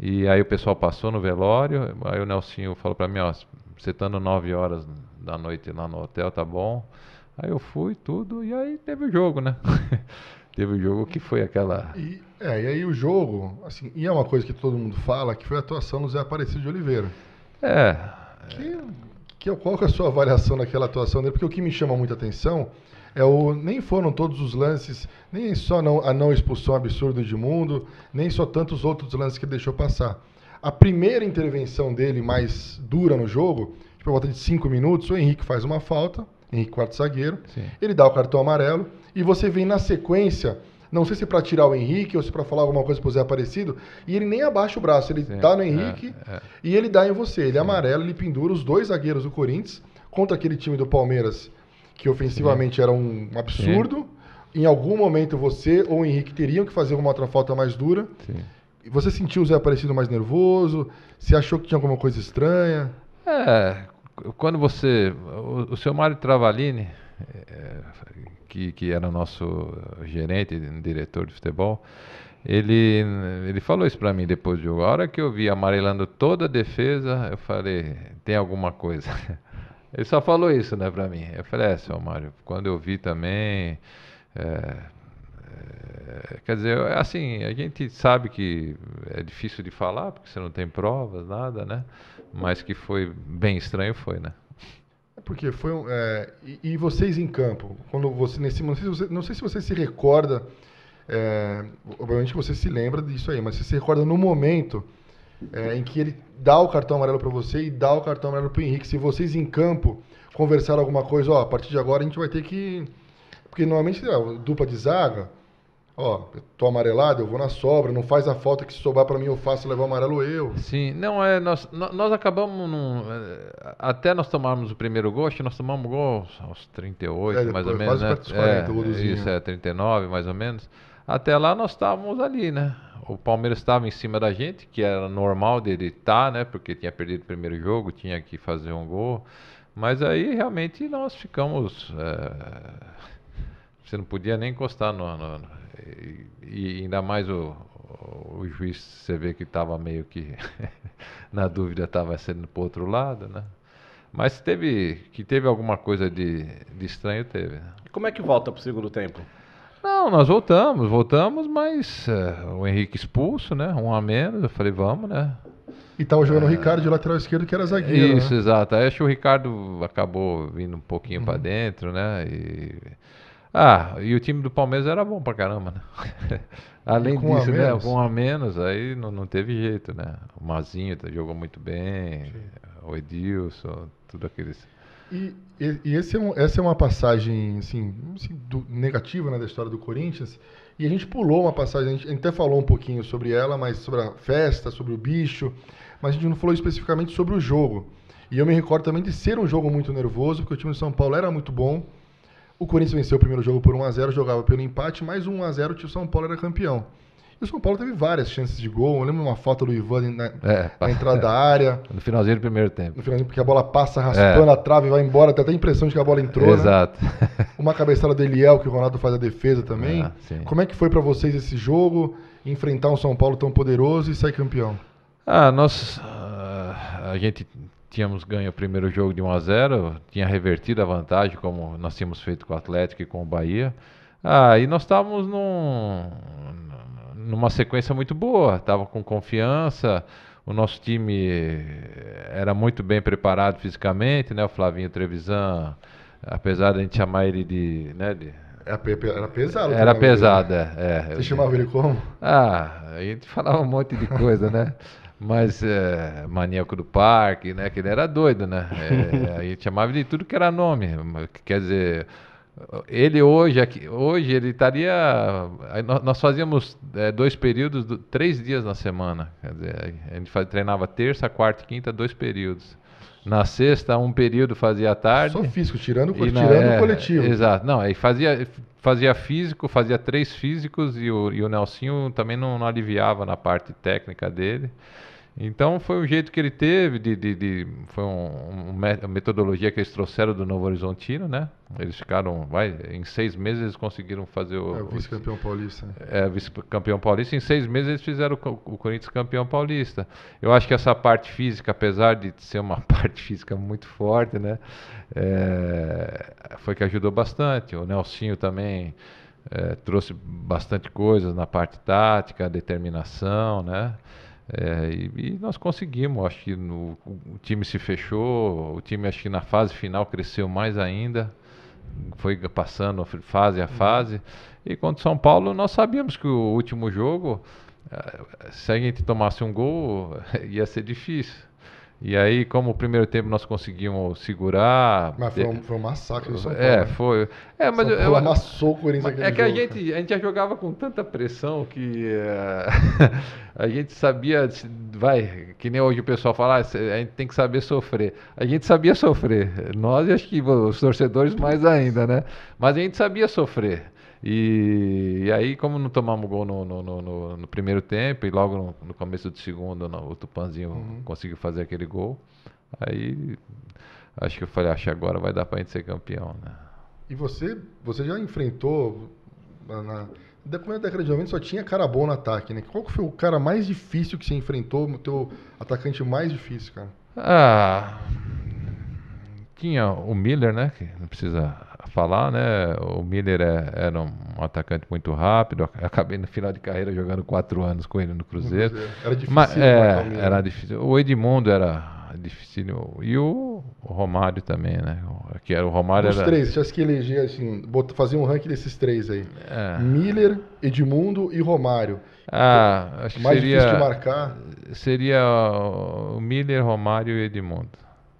E aí o pessoal passou no velório, aí o Nelsinho falou para mim, ó, você estando tá 9 horas da noite lá no hotel, tá bom? Aí eu fui, tudo, e aí teve o jogo, né? *laughs* teve o jogo que foi aquela... E, é, e aí o jogo, assim, e é uma coisa que todo mundo fala, que foi a atuação do Zé Aparecido de Oliveira. É. Que, que, é, qual que é a sua avaliação daquela atuação dele? Porque o que me chama muita atenção é o, nem foram todos os lances, nem só não, a não expulsão absurda de mundo, nem só tantos outros lances que ele deixou passar. A primeira intervenção dele mais dura no jogo, tipo, por volta de cinco minutos, o Henrique faz uma falta, Henrique quarto zagueiro, Sim. ele dá o cartão amarelo, e você vem na sequência, não sei se para tirar o Henrique ou se para falar alguma coisa para o Zé Aparecido, e ele nem abaixa o braço, ele Sim, dá no Henrique é, é. e ele dá em você, ele é amarelo, ele pendura os dois zagueiros do Corinthians contra aquele time do Palmeiras que ofensivamente era um absurdo. Em algum momento você ou o Henrique teriam que fazer uma outra falta mais dura. Sim. Você sentiu o Zé Aparecido mais nervoso? Você achou que tinha alguma coisa estranha? É, quando você. O, o seu Mário Travalini, é, que, que era nosso gerente, diretor de futebol, ele, ele falou isso para mim depois do jogo. A hora que eu vi amarelando toda a defesa, eu falei: tem alguma coisa. Ele só falou isso, né, para mim. Eu falei, é, seu Mário, quando eu vi também. É, é, quer dizer, assim, a gente sabe que é difícil de falar, porque você não tem provas, nada, né? Mas que foi bem estranho, foi, né? É porque foi um. É, e, e, vocês em campo, quando você nesse não sei se você, não sei se você se recorda, é, obviamente você se lembra disso aí, mas você se recorda no momento é, em que ele dá o cartão amarelo para você e dá o cartão amarelo para o Henrique. Se vocês em campo conversaram alguma coisa, ó, a partir de agora a gente vai ter que. Porque normalmente, é dupla de zaga, ó, tô amarelado, eu vou na sobra, não faz a falta que sobrar para mim, eu faço levar o amarelo eu. Sim, não, é, nós, nós acabamos num, é, até nós tomarmos o primeiro gol, acho que nós tomamos gol aos 38, é, mais ou menos, né? 40, é, isso, é, 39, mais ou menos. Até lá nós estávamos ali, né? O Palmeiras estava em cima da gente, que era normal dele estar, tá, né? Porque tinha perdido o primeiro jogo, tinha que fazer um gol. Mas aí realmente nós ficamos. É... Você não podia nem encostar no. no, no e, e ainda mais o, o juiz você vê que estava meio que *laughs* na dúvida estava sendo para outro lado, né? Mas teve que teve alguma coisa de, de estranho teve. Como é que volta para o segundo tempo? Não, nós voltamos, voltamos, mas é, o Henrique expulso, né? Um a menos, eu falei, vamos, né? E tava jogando é... o Ricardo de lateral esquerdo, que era zagueiro. Né? Isso, né? exato. Aí acho que o Ricardo acabou vindo um pouquinho uhum. para dentro, né? E... Ah, e o time do Palmeiras era bom pra caramba, né? *laughs* Além disso, né? Com um a menos, aí não, não teve jeito, né? O Mazinho tá, jogou muito bem, Sim. o Edilson, tudo aqueles. E, e, e esse é um, essa é uma passagem assim, assim, do, negativa né, da história do Corinthians. E a gente pulou uma passagem, a gente, a gente até falou um pouquinho sobre ela, mas sobre a festa, sobre o bicho, mas a gente não falou especificamente sobre o jogo. E eu me recordo também de ser um jogo muito nervoso, porque o time de São Paulo era muito bom. O Corinthians venceu o primeiro jogo por 1 a 0 jogava pelo empate, mais 1 a 0 o time de São Paulo era campeão. E o São Paulo teve várias chances de gol. Eu lembro uma falta do Ivan na, é, na *laughs* entrada é, da área. É, no finalzinho do primeiro tempo. No finalzinho, porque a bola passa raspando é. a trave e vai embora. Tem até a impressão de que a bola entrou. Né? Exato. Né? *laughs* Uma cabeçada do Eliel, que o Ronaldo faz a defesa também. Ah, como é que foi para vocês esse jogo? Enfrentar um São Paulo tão poderoso e sair campeão? Ah, nós. Uh, a gente tínhamos ganho o primeiro jogo de 1 a 0 tinha revertido a vantagem, como nós tínhamos feito com o Atlético e com o Bahia. Ah, e nós estávamos num numa sequência muito boa, estava com confiança. O nosso time era muito bem preparado fisicamente, né? O Flavinho Trevisan, apesar de a gente chamar ele de, né, de é, era pesado. Era né? pesado, é, é. Você chamava ele como? Ah, a gente falava um monte de coisa, né? Mas é, maníaco do parque, né? Que ele era doido, né? É, a gente chamava de tudo que era nome. Quer dizer, ele hoje aqui, hoje ele estaria. Nós fazíamos é, dois períodos, três dias na semana. Quer dizer, a gente faz, treinava terça, quarta, quinta, dois períodos. Na sexta, um período fazia tarde. Só físico, tirando, na, tirando é, o coletivo. Exato. Não, aí fazia, fazia físico, fazia três físicos e o, e o Nelsinho também não, não aliviava na parte técnica dele. Então foi um jeito que ele teve de, de, de foi um, uma metodologia que eles trouxeram do Novo Horizontino, né? Eles ficaram, vai, em seis meses eles conseguiram fazer o, é, o vice-campeão paulista. Né? É, vice-campeão paulista. Em seis meses eles fizeram o, o Corinthians campeão paulista. Eu acho que essa parte física, apesar de ser uma *laughs* parte física muito forte, né, é, foi que ajudou bastante. O Nelsinho também. É, trouxe bastante coisas na parte tática, determinação, né? É, e, e, nós conseguimos, acho que no, o time se fechou, o time acho que na fase final cresceu mais ainda, foi passando fase a uhum. fase. E contra o São Paulo, nós sabíamos que o último jogo, é, se a gente tomasse um gol, *laughs* ia ser difícil. E aí, como o primeiro tempo nós conseguimos segurar. Mas foi um, foi um massacre do São é, Paulo. É, né? foi. É, mas São Paulo eu, amassou o Corinthians aquele É que jogo, a, gente, a gente já jogava com tanta pressão que uh, *laughs* a gente sabia. Vai, que nem hoje o pessoal fala, ah, a gente tem que saber sofrer. A gente sabia sofrer. Nós e acho que os torcedores mais ainda, né? Mas a gente sabia sofrer. E, e aí, como não tomamos gol no, no, no, no primeiro tempo e logo no, começo do segundo o Tupanzinho uhum. conseguiu fazer aquele gol, aí acho que eu falei, acho que agora vai dar pra gente ser campeão, né? E você, você já enfrentou na, primeira década de 90 só tinha cara bom no ataque, né? Qual foi o cara mais difícil que você enfrentou, o teu atacante mais difícil, cara? Ah, tinha o Miller, né? Que não precisa falar, né? O Miller é, era um atacante muito rápido. *laughs* acabei no final de carreira jogando quatro anos com ele no Cruzeiro. Era difícil. Mas, é, era difícil. O Edmundo era difícil. E o, o Romário também, né? Que era o Romário. Os era... três, acho que eleger assim, fazer um ranking desses três aí. É. Miller, Edmundo e Romário. Ah, acho mais seria, difícil de marcar. Seria o Miller, Romário e Edmundo.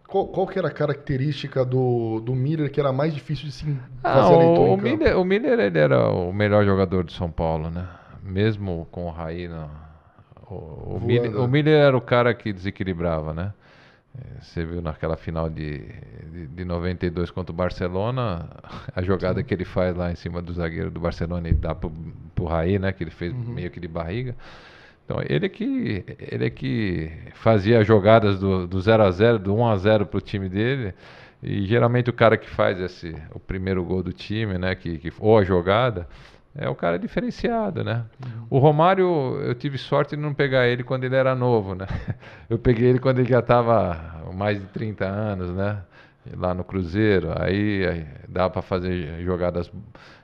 Qual, qual, que era a característica do, do Miller que era mais difícil de se ah, fazer o, o Miller, o Miller ele era o melhor jogador de São Paulo, né? Mesmo com o Raí o, o, Miller, o Miller era o cara que desequilibrava, né? Eh, você viu naquela final de, de, de 92 contra o Barcelona, *laughs* a jogada Sim. que ele faz lá em cima do zagueiro do Barcelona e dá pro, pro Raí, né? Que ele fez uhum. meio que de barriga. Então ele é que ele é que fazia jogadas do, 0 a 0, do 1 a 0 para o time dele. E geralmente o cara que faz esse o primeiro gol do time, né, que, que ou a jogada, é o cara diferenciado, né? Uhum. O Romário, eu tive sorte de não pegar ele quando ele era novo, né? *laughs* Eu peguei ele quando ele já estava mais de 30 anos, né? Lá no Cruzeiro, aí, aí dá para fazer jogadas,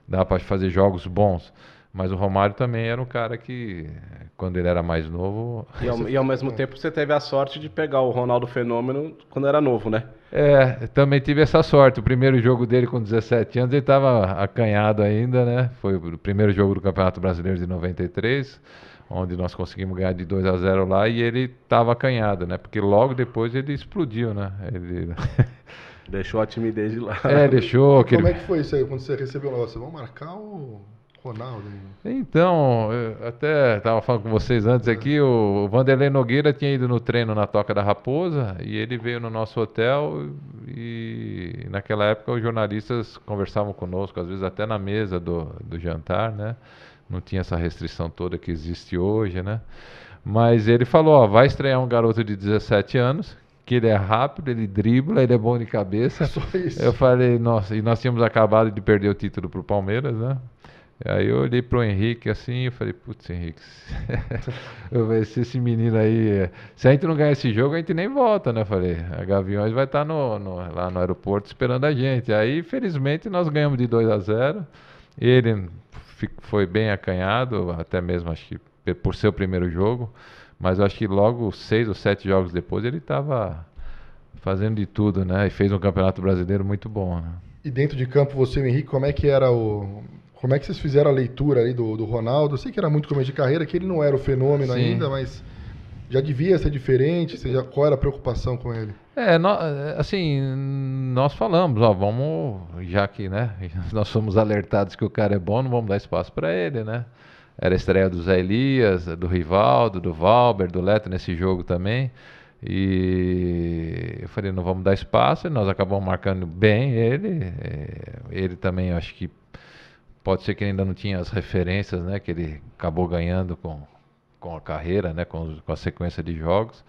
dá para fazer jogos bons. Mas o Romário também era um cara que, quando ele era mais novo. E ao, e ao mesmo tempo você teve a sorte de pegar o Ronaldo Fenômeno quando era novo, né? É, também tive essa sorte. O primeiro jogo dele com 17 anos, ele estava acanhado ainda, né? Foi o primeiro jogo do Campeonato Brasileiro de 93, onde nós conseguimos ganhar de 2 a 0 lá e ele estava acanhado, né? Porque logo depois ele explodiu, né? Ele. *laughs* Deixou a timidez de lado. É, deixou. Aquele... Como é que foi isso aí? Quando você recebeu o negócio, vamos marcar ou Ronaldo. Né? Então, até estava falando com vocês antes aqui, o Vanderlei Nogueira tinha ido no treino na Toca da Raposa e ele veio no nosso hotel e naquela época os jornalistas conversavam conosco, às vezes até na mesa do, do jantar, né? Não tinha essa restrição toda que existe hoje, né? Mas ele falou, ó, vai estrear um garoto de 17 anos, que ele é rápido, ele dribla, ele é bom de cabeça. *laughs* Só isso. Eu falei, nossa, e nós tínhamos acabado de perder o título para o Palmeiras, né? Aí eu olhei pro Henrique assim e falei, putz, Henrique, *laughs* eu se esse menino aí. Se a gente não ganhar esse jogo, a gente nem volta, né? Falei, a Gaviões vai estar tá no, no, lá no aeroporto esperando a gente. Aí, felizmente, nós ganhamos de 2 a 0 Ele foi bem acanhado, até mesmo acho que por seu primeiro jogo. Mas eu acho que logo seis ou sete jogos depois ele estava fazendo de tudo, né? E fez um campeonato brasileiro muito bom. Né? E dentro de campo, você Henrique, como é que era o como é que vocês fizeram a leitura aí do, do Ronaldo? Eu sei que era muito começo de carreira, que ele não era o fenômeno Sim. ainda, mas já devia ser diferente? Seja qual era a preocupação com ele? É, nós, assim, nós falamos, ó, vamos, já que, né, *laughs* nós somos alertados que o cara é bom, não vamos dar espaço para ele, né? Era a estreia do Zé Elias, do Rivaldo, do Valber, do Leto nesse jogo também. E eu falei, não vamos dar espaço, e nós acabamos marcando bem ele. É, ele também, acho que Pode ser que ele ainda não tinha as referências, né? Que ele acabou ganhando com, com a carreira, né? Com, com a sequência de jogos.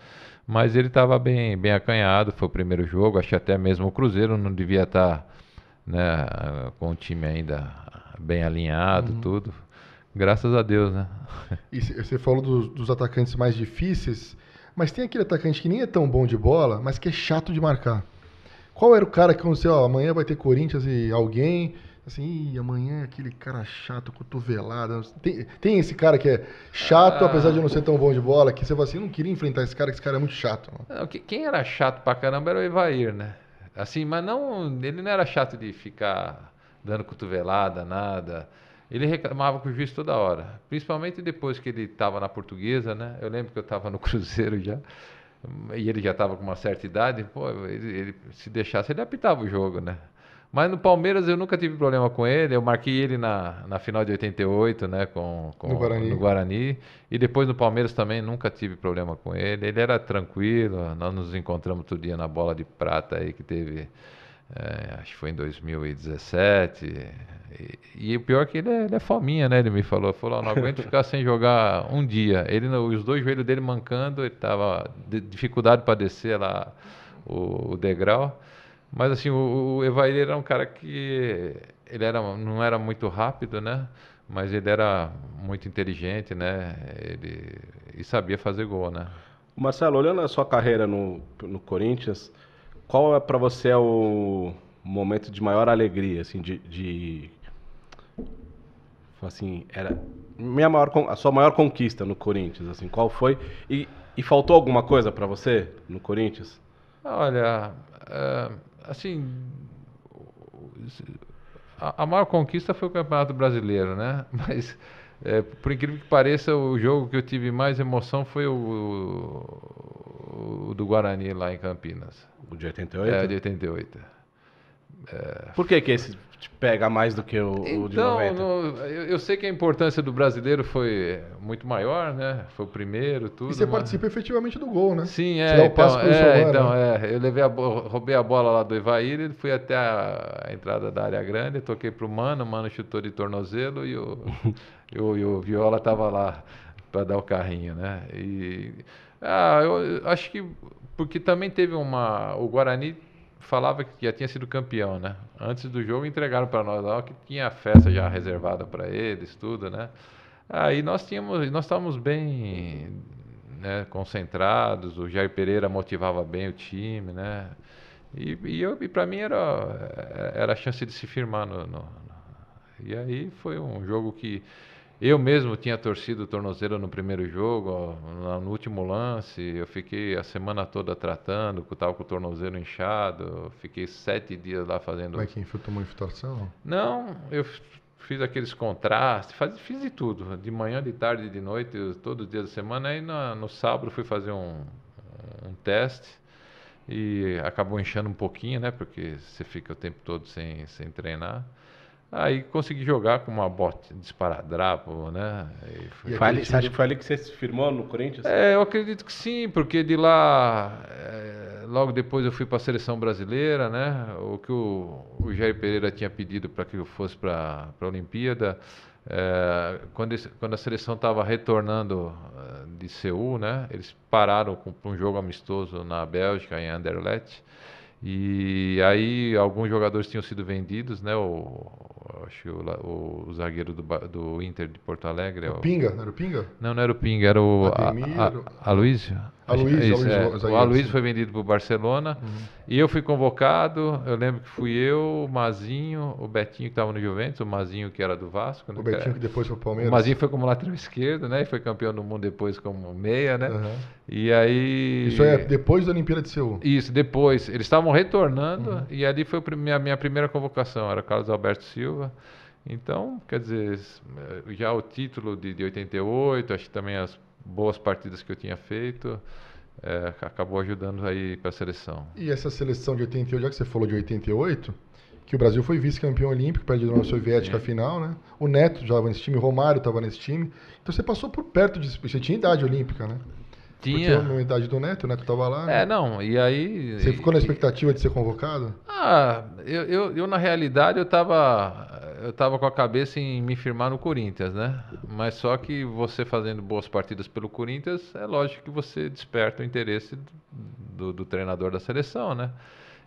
Mas ele estava bem, bem acanhado, foi o primeiro jogo. Acho que até mesmo o Cruzeiro não devia estar tá, né, com o time ainda bem alinhado, uhum. tudo. Graças a Deus, né? *laughs* E você falou dos, dos atacantes mais difíceis, mas tem aquele atacante que nem é tão bom de bola, mas que é chato de marcar. Qual era o cara que quando você, ó, amanhã vai ter Corinthians e alguém, assim, amanhã é aquele cara chato, cotovelado. Tem, tem esse cara que é chato, ah, apesar de não ser tão bom de bola, que você fala assim, não queria enfrentar esse cara, que esse cara é muito chato. Não, é, quem era chato pra caramba era o Evair, né? Assim, mas não, ele não era chato de ficar dando cotovelada, nada. Ele reclamava com o juiz toda hora, principalmente depois que ele estava na portuguesa, né? Eu lembro que eu estava no *laughs* Cruzeiro já e ele já estava com uma certa idade, pô, ele, ele, se deixasse, ele apitava o jogo, né? Mas no Palmeiras eu nunca tive problema com ele. Eu marquei ele na, na final de 88, né? Com, com no, Guarani. no, Guarani. E depois no Palmeiras também nunca tive problema com ele. Ele era tranquilo. Nós nos encontramos todo dia na bola de prata aí que teve. É, acho que foi em 2017. E, e o pior é que ele é, ele é fominha, né? Ele me falou, falou, não aguento *laughs* ficar sem jogar um dia. Ele, os dois joelhos dele mancando, ele tava dificuldade para descer lá o, o degrau. Mas assim, o, o Evair era um cara que ele era, não era muito rápido, né? Mas ele era muito inteligente, né? Ele, e sabia fazer gol, né? Marcelo, olhando a sua carreira no, no Corinthians, qual é para você o momento de maior alegria, assim, de, de assim, era minha maior a sua maior conquista no Corinthians, assim, qual foi? E, e faltou alguma coisa para você no Corinthians? Olha, eh, assim, a, maior conquista foi o Campeonato Brasileiro, né? *laughs* Mas, é, por incrível que pareça, o jogo que eu tive mais emoção foi o, o, o do Guarani lá em Campinas. O de 88? É, de 88. É, por que, que esse te pega mais do que o, então, o de 90. Então, eu, eu, sei que a importância do brasileiro foi muito maior, né? Foi o primeiro, tudo. E você mas... participa efetivamente do gol, né? Sim, é. então, o passo é, então, né? é. Eu levei a roubei a bola lá do Evair, ele fui até a, entrada da área grande, toquei pro Mano, o Mano chutou de tornozelo e o, *laughs* e o, e o Viola tava lá para dar o carrinho, né? E ah, eu acho que porque também teve uma o Guarani falava que já tinha sido campeão, né? Antes do jogo entregaram para nós ó, que tinha festa já reservada para eles, tudo, né? Aí nós tínhamos, nós estávamos bem né, concentrados, o Jair Pereira motivava bem o time, né? E, e, eu, e para mim era, era a chance de se firmar no, no, no. E aí foi um jogo que eu mesmo tinha torcido o tornozelo no primeiro jogo, no último lance. Eu fiquei a semana toda tratando, estava com o tornozelo inchado. Fiquei sete dias lá fazendo. Mas quem tomou infiltração? Não, eu fiz aqueles contrastes, faz, fiz de tudo, de manhã, de tarde, de noite, todos os dias da semana. Aí no, no sábado fui fazer um, um teste e acabou inchando um pouquinho, né? Porque você fica o tempo todo sem, sem treinar. Aí consegui jogar com uma bote de esparadrapo, né? E e ali, você acha que foi ali que você se firmou no Corinthians? É, eu acredito que sim, porque de lá, é, logo depois eu fui para a seleção brasileira, né? O que o, o Jair Pereira tinha pedido para que eu fosse para a Olimpíada, é, quando, quando a seleção estava retornando é, de Seul, né? Eles pararam com um jogo amistoso na Bélgica, em Anderlecht. E aí alguns jogadores tinham sido vendidos, né? O, acho que o, o, zagueiro do, do Inter de Porto Alegre. O, é o Pinga, não era o Pinga? Não, não era o Pinga, era o Ademir, a, a, Aloysio. É é. Aloysio, isso, Aloysio, é, o foi vendido para o Barcelona uhum. e eu fui convocado. Eu lembro que fui eu, o Mazinho, o Betinho que estava no Juventus, o Mazinho que era do Vasco. Né, o Betinho que, que depois foi o Palmeiras. O Mazinho foi como lateral esquerdo, né? E foi campeão do mundo depois como meia, né? Uhum. E aí. Isso é depois da Olimpíada de Seul. Isso, depois. Eles estavam retornando uhum. e ali foi a minha, minha primeira convocação. Era Carlos Alberto Silva. Então, quer dizer, eh, já o título de, de 88, acho que também as boas partidas que eu tinha feito. É, acabou ajudando aí para a seleção. E essa seleção de 88, já que você falou de 88, que o Brasil foi vice-campeão olímpico, perdeu na Soviética Sim. final, né? O Neto já estava nesse time, o Romário estava nesse time. Então você passou por perto de. Você tinha idade olímpica, né? Tinha. Porque na é idade do Neto, o Neto estava lá. Né? É, né? não, e aí. Você ficou na expectativa de ser convocado? Ah, eu, eu, eu na realidade eu estava eu estava com a cabeça em me firmar no Corinthians, né? Mas só que você fazendo boas partidas pelo Corinthians, é lógico que você desperta o interesse do, do treinador da seleção, né?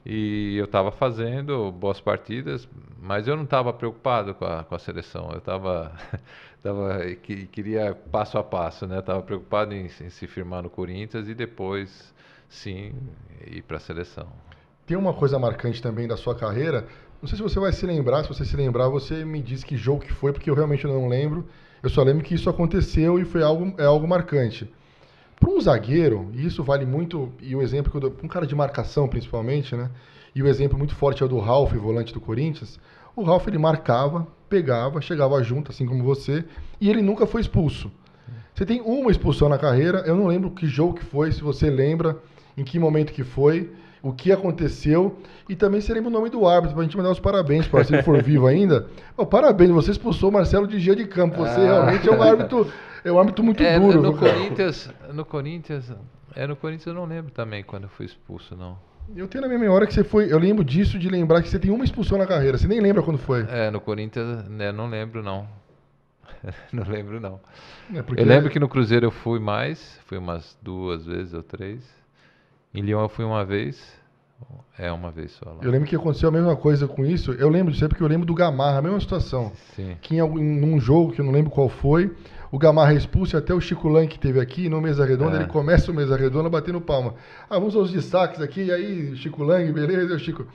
E eu estava fazendo boas partidas, mas eu não estava preocupado com a, com a seleção. Eu estava tava, *laughs* queria passo a passo, né? Estava preocupado em, em se firmar no Corinthians e depois, sim, ir para a seleção. Tem uma coisa marcante também da sua carreira, não sei se você vai se lembrar, se você se lembrar, você me diz que jogo que foi, porque eu realmente não lembro. Eu só lembro que isso aconteceu e foi algo, é algo marcante. Para um zagueiro, e isso vale muito, e o exemplo que eu dou, um cara de marcação principalmente, né? E o exemplo muito forte é o do Ralf, volante do Corinthians. O Ralf ele marcava, pegava, chegava junto, assim como você, e ele nunca foi expulso. Você tem uma expulsão na carreira, eu não lembro que jogo que foi, se você lembra, em que momento que foi, o que aconteceu e também seremos lembra o nome do árbitro, para a gente mandar os parabéns, para se ele for vivo ainda. Oh, parabéns, você expulsou o Marcelo de dia de campo. Você ah. realmente é um árbitro, é um árbitro muito é, duro. No Corinthians, no Corinthians, é no Corinthians eu não lembro também quando eu fui expulso, não. Eu tenho na minha memória que você foi. Eu lembro disso de lembrar que você tem uma expulsão na carreira. Você nem lembra quando foi. É, no Corinthians, né, não lembro, não. *laughs* não lembro, não. É eu lembro que no Cruzeiro eu fui mais, fui umas duas vezes ou três. Em Lyon eu fui uma vez. É, uma vez só. Lá. Eu lembro que aconteceu a mesma coisa com isso. Eu lembro sempre que eu lembro do Gamarra, a mesma situação. Sim. Que em, em um jogo, que eu não lembro qual foi, o Gamarra é expulso e até o Chico Lan que teve aqui no Mesa Redonda, é. ele começa o Mesa Redonda batendo palma. Ah, vamos aos destaques aqui, e aí, Chico Lang, beleza? o Chico.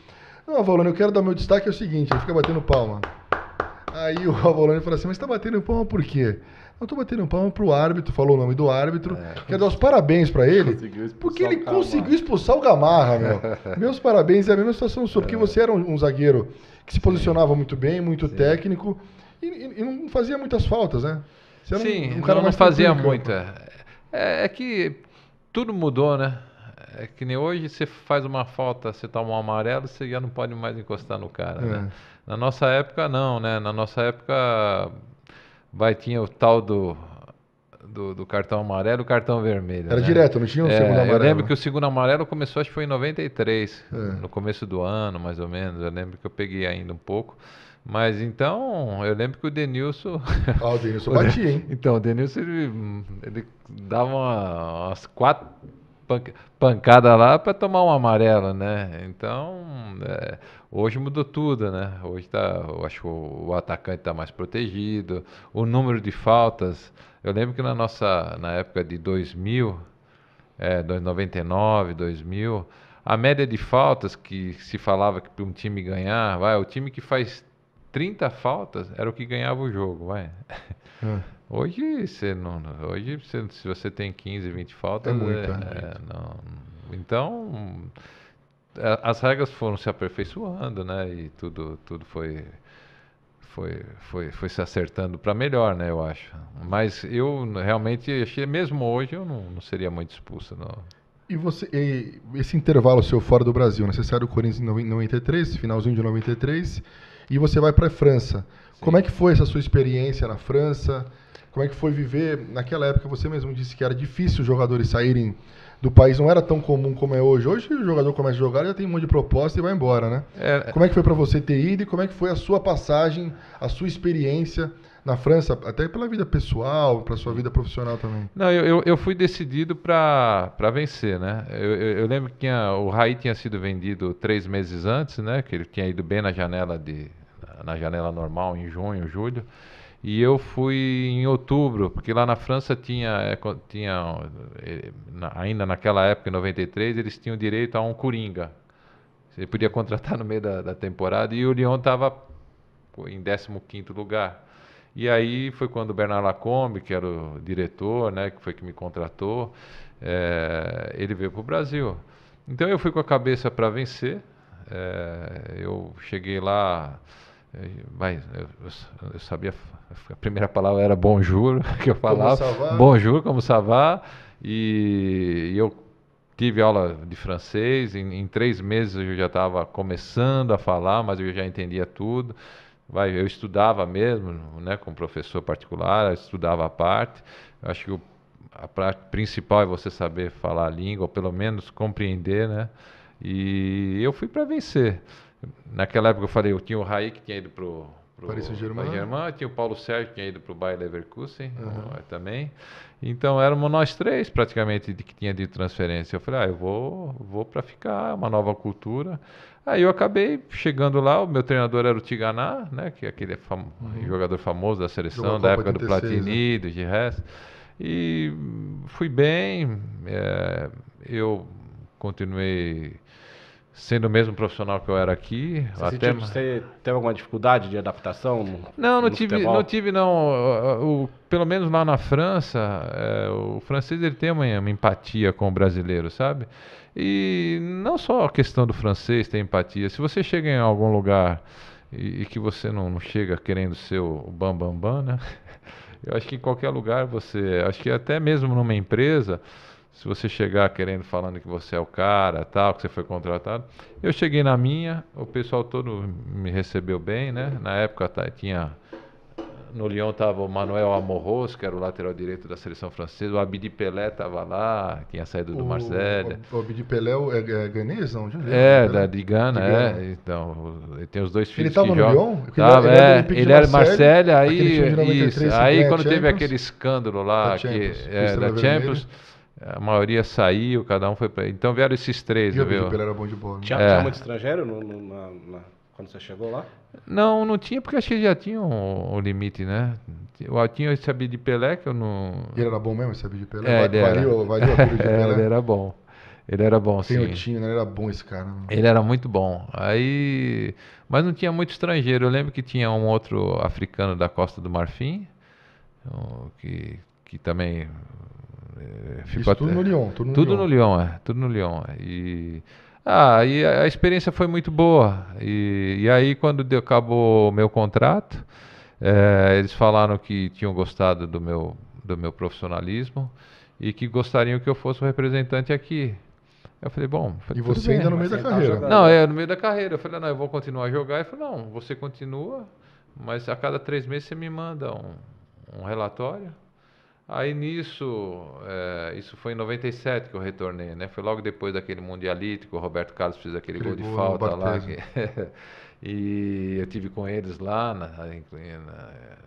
Não, Avalone, eu quero dar meu destaque, é o seguinte, ele fica batendo palma. Aí o Avalone *laughs* fala assim, mas tá batendo palma por quê? Eu tô batendo um palma pro árbitro, falou o nome do árbitro. É. Quero dar os parabéns para ele, porque ele conseguiu expulsar o Gamarra, meu. *laughs* Meus parabéns, é a mesma situação sua, porque é. você era um, um zagueiro que se posicionava Sim. muito bem, muito Sim. técnico, e, e, e, não fazia muitas faltas, né? Você era Sim, um, um cara não, não fazia muita. É, é que tudo mudou, né? É que nem hoje você faz uma falta, você toma um amarelo, você já não pode mais encostar no cara, né? é. né? Na nossa época, não, né? Na nossa época, vai tinha o tal do do, do, cartão amarelo e cartão vermelho. Era né? direto, não tinha o um é, segundo amarelo. Eu lembro né? que o segundo amarelo começou, acho que foi em 93, é. no começo do ano, mais ou menos. Eu lembro que eu peguei ainda um pouco. Mas então, eu lembro que o Denilson. Ah, o Denilson *laughs* batia, hein? Então, o Denilson ele, ele dava uma, umas quatro pancada lá para tomar um amarelo, né? Então, é, hoje mudou tudo, né? Hoje tá, eu acho que o atacante está mais protegido, o número de faltas. Eu lembro que na nossa, na época de 2000, é, 99, 2000, a média de faltas que se falava que para um time ganhar, vai, o time que faz 30 faltas era o que ganhava o jogo, vai. Hum. Hoje você não, hoje você, se você tem 15, 20 faltas, é muito, é, é, é não. Então, as regras foram se aperfeiçoando, né? E tudo, tudo foi foi, foi, foi se acertando para melhor, né, eu acho. Mas eu realmente achei, mesmo hoje, eu não, não seria muito expulso. Não. E você, e esse intervalo seu fora do Brasil, né? Você sai do Corinthians em 93, finalzinho de 93, e você vai para a França. Sim. Como é que foi essa sua experiência na França? Como é que foi viver naquela época? Você mesmo disse que era difícil os jogadores saírem do país, não era tão comum como é hoje. Hoje o jogador começa a jogar, já tem um monte de proposta e vai embora, né? É, é. como é que foi para você ter ido e como é que foi a sua passagem, a sua experiência na França, até pela vida pessoal, para sua vida profissional também? Não, eu, eu, eu fui decidido para vencer, né? Eu, eu, eu lembro que tinha, o Raí tinha sido vendido três meses antes, né? Que ele tinha ido bem na janela de na janela normal em junho, julho. E eu fui em outubro, porque lá na França tinha, é, tinha é, ainda naquela época, em 93, eles tinham direito a um Coringa. Você podia *laughs* contratar no meio da, da temporada e o Lyon estava em 15º lugar. E aí foi quando o Bernard Lacombe, que era o diretor, né, que foi que me contratou, é, ele veio para o Brasil. Então eu fui com a cabeça para vencer. É, eu cheguei lá mas eh, eu, eu, sabia a primeira palavra era bonjour *laughs* que eu falava como bonjour como salvar e, e, eu tive aula de francês em, em três meses eu já estava começando a falar mas eu já entendia tudo vai eu estudava mesmo né com professor particular estudava a parte acho que o, a parte principal é você saber falar a língua ou pelo menos compreender né e eu fui para vencer Naquela época eu falei, eu tinha o Raí que tinha ido pro, pro Paris Saint-Germain, tinha o Paulo Sérgio que tinha ido pro Bayer Leverkusen uhum. também. Então éramos nós três praticamente de, que tinha de transferência. Eu falei, ah, eu vou, vou para ficar, é uma nova cultura. Aí eu acabei chegando lá, o meu treinador era o Tiganá, né, que é aquele fam uhum. jogador famoso da seleção, da época do né? Platini, né? do Gires. E fui bem, é, eu continuei sendo o mesmo profissional que eu era aqui. Você, até... você teve alguma dificuldade de adaptação? No, não, não tive, não tive não. O, o, pelo menos lá na França, é, o francês ele tem uma, uma, empatia com o brasileiro, sabe? E não só a questão do francês ter empatia. Se você chega em algum lugar e, e que você não, não, chega querendo ser o bambambam, bam, bam, né? *laughs* Eu acho que em qualquer lugar você, acho que até mesmo numa empresa se você chegar querendo, falando que você é o cara, tal, que você foi contratado. Eu cheguei na minha, o pessoal todo me recebeu bem, né? Na época tá, tinha. No Lyon estava o Manuel Amorros, que era o lateral direito da seleção francesa. O Abdi Pelé estava lá, tinha saído do Marselha. O, o Abdi Pelé é, é, é ganês, não? É, da, de Gana, é. Então, ele tem os dois filhos ele que jogam. estava no Lyon? Tava, ele, é, ele, ele era Marselha, aí, isso, aí quando Champions, teve aquele escândalo lá da que, é, da Champions... A maioria saiu, cada um foi para. Então vieram esses três. E o era bom de bola. Né? Tinha, é. tinha muito estrangeiro no, no, na, na, quando você chegou lá? Não, não tinha, porque acho que já tinha o, limite, né? eu tinha eu sabia de Pelé, que eu não. Ele era bom mesmo, esse sabia de Pelé? É, ele variou, variou a de *laughs* é, Pelé. ele era bom. Ele era bom, Tem sim. Tinha, né? Ele era bom esse cara. Né? Ele era muito bom. Aí, mas não tinha muito estrangeiro. Eu lembro que tinha um outro africano da Costa do Marfim, que, que também é, tudo no Lyon. Tudo no, tudo Lyon. no Lyon, é. Tudo no Lyon. É. E... Ah, e a experiência foi muito boa. E, e aí, quando deu, acabou o meu contrato, é, eles falaram que tinham gostado do meu, do meu profissionalismo e que gostariam que eu fosse o representante aqui. Eu falei, bom. Falei, e você bem, ainda no meio da tá carreira? não, é, no meio da carreira. Eu falei, não, eu vou continuar a jogar. Ele falou, não, você continua, mas a cada três meses você me manda um, um relatório Aí nisso, é, isso foi em 97 que eu retornei, né? Foi logo depois daquele mundialítico, o Roberto Carlos fez aquele, gol de falta lá. Que, *laughs* e eu tive com eles lá na, na, eh,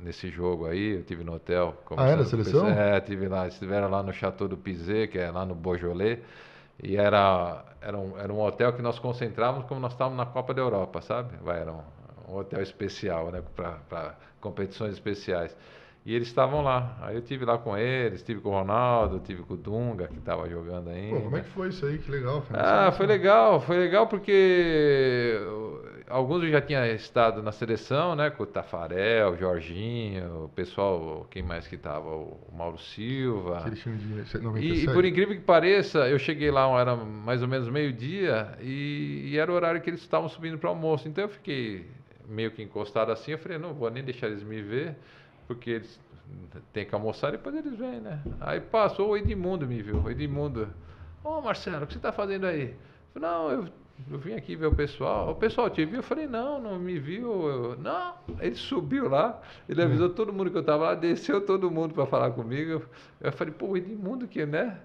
nesse jogo aí, eu tive no hotel. Ah, era na seleção? É, tive lá, estiveram lá no Chateau do Pizet, que é lá no Beaujolais. E era, era, um, era um hotel que nós concentrávamos como nós estávamos na Copa da Europa, sabe? Vai, era um, um hotel especial, né? Para competições especiais. E eles estavam lá. Aí eu tive lá com eles, tive com o Ronaldo, tive com o Dunga, que estava jogando ainda. Pô, como é que foi isso aí? Que legal. Ah, foi né? legal. Foi legal porque uh, alguns já tinha estado na seleção, né? Com o Tafarel, o Jorginho, o pessoal, quem mais que estava? O Mauro Silva. Aquele time de 97. E, e por incrível que pareça, eu cheguei lá, era mais ou menos meio-dia, e, e era o horário que eles estavam subindo para o almoço. Então eu fiquei meio que encostado assim. Eu falei, não vou nem deixar eles me ver porque eles têm que almoçar e depois eles vêm, né? Aí passou o Edmundo, me viu. O Edmundo, ô oh, Marcelo, o que você está fazendo aí? Eu falei, não, eu, eu, vim aqui ver o pessoal. O pessoal te viu? Eu falei, não, não me viu. Eu, não, ele subiu lá, ele hum. avisou hum. todo mundo que eu estava lá, desceu todo mundo para falar comigo. Eu falei, pô, o Edmundo que, né?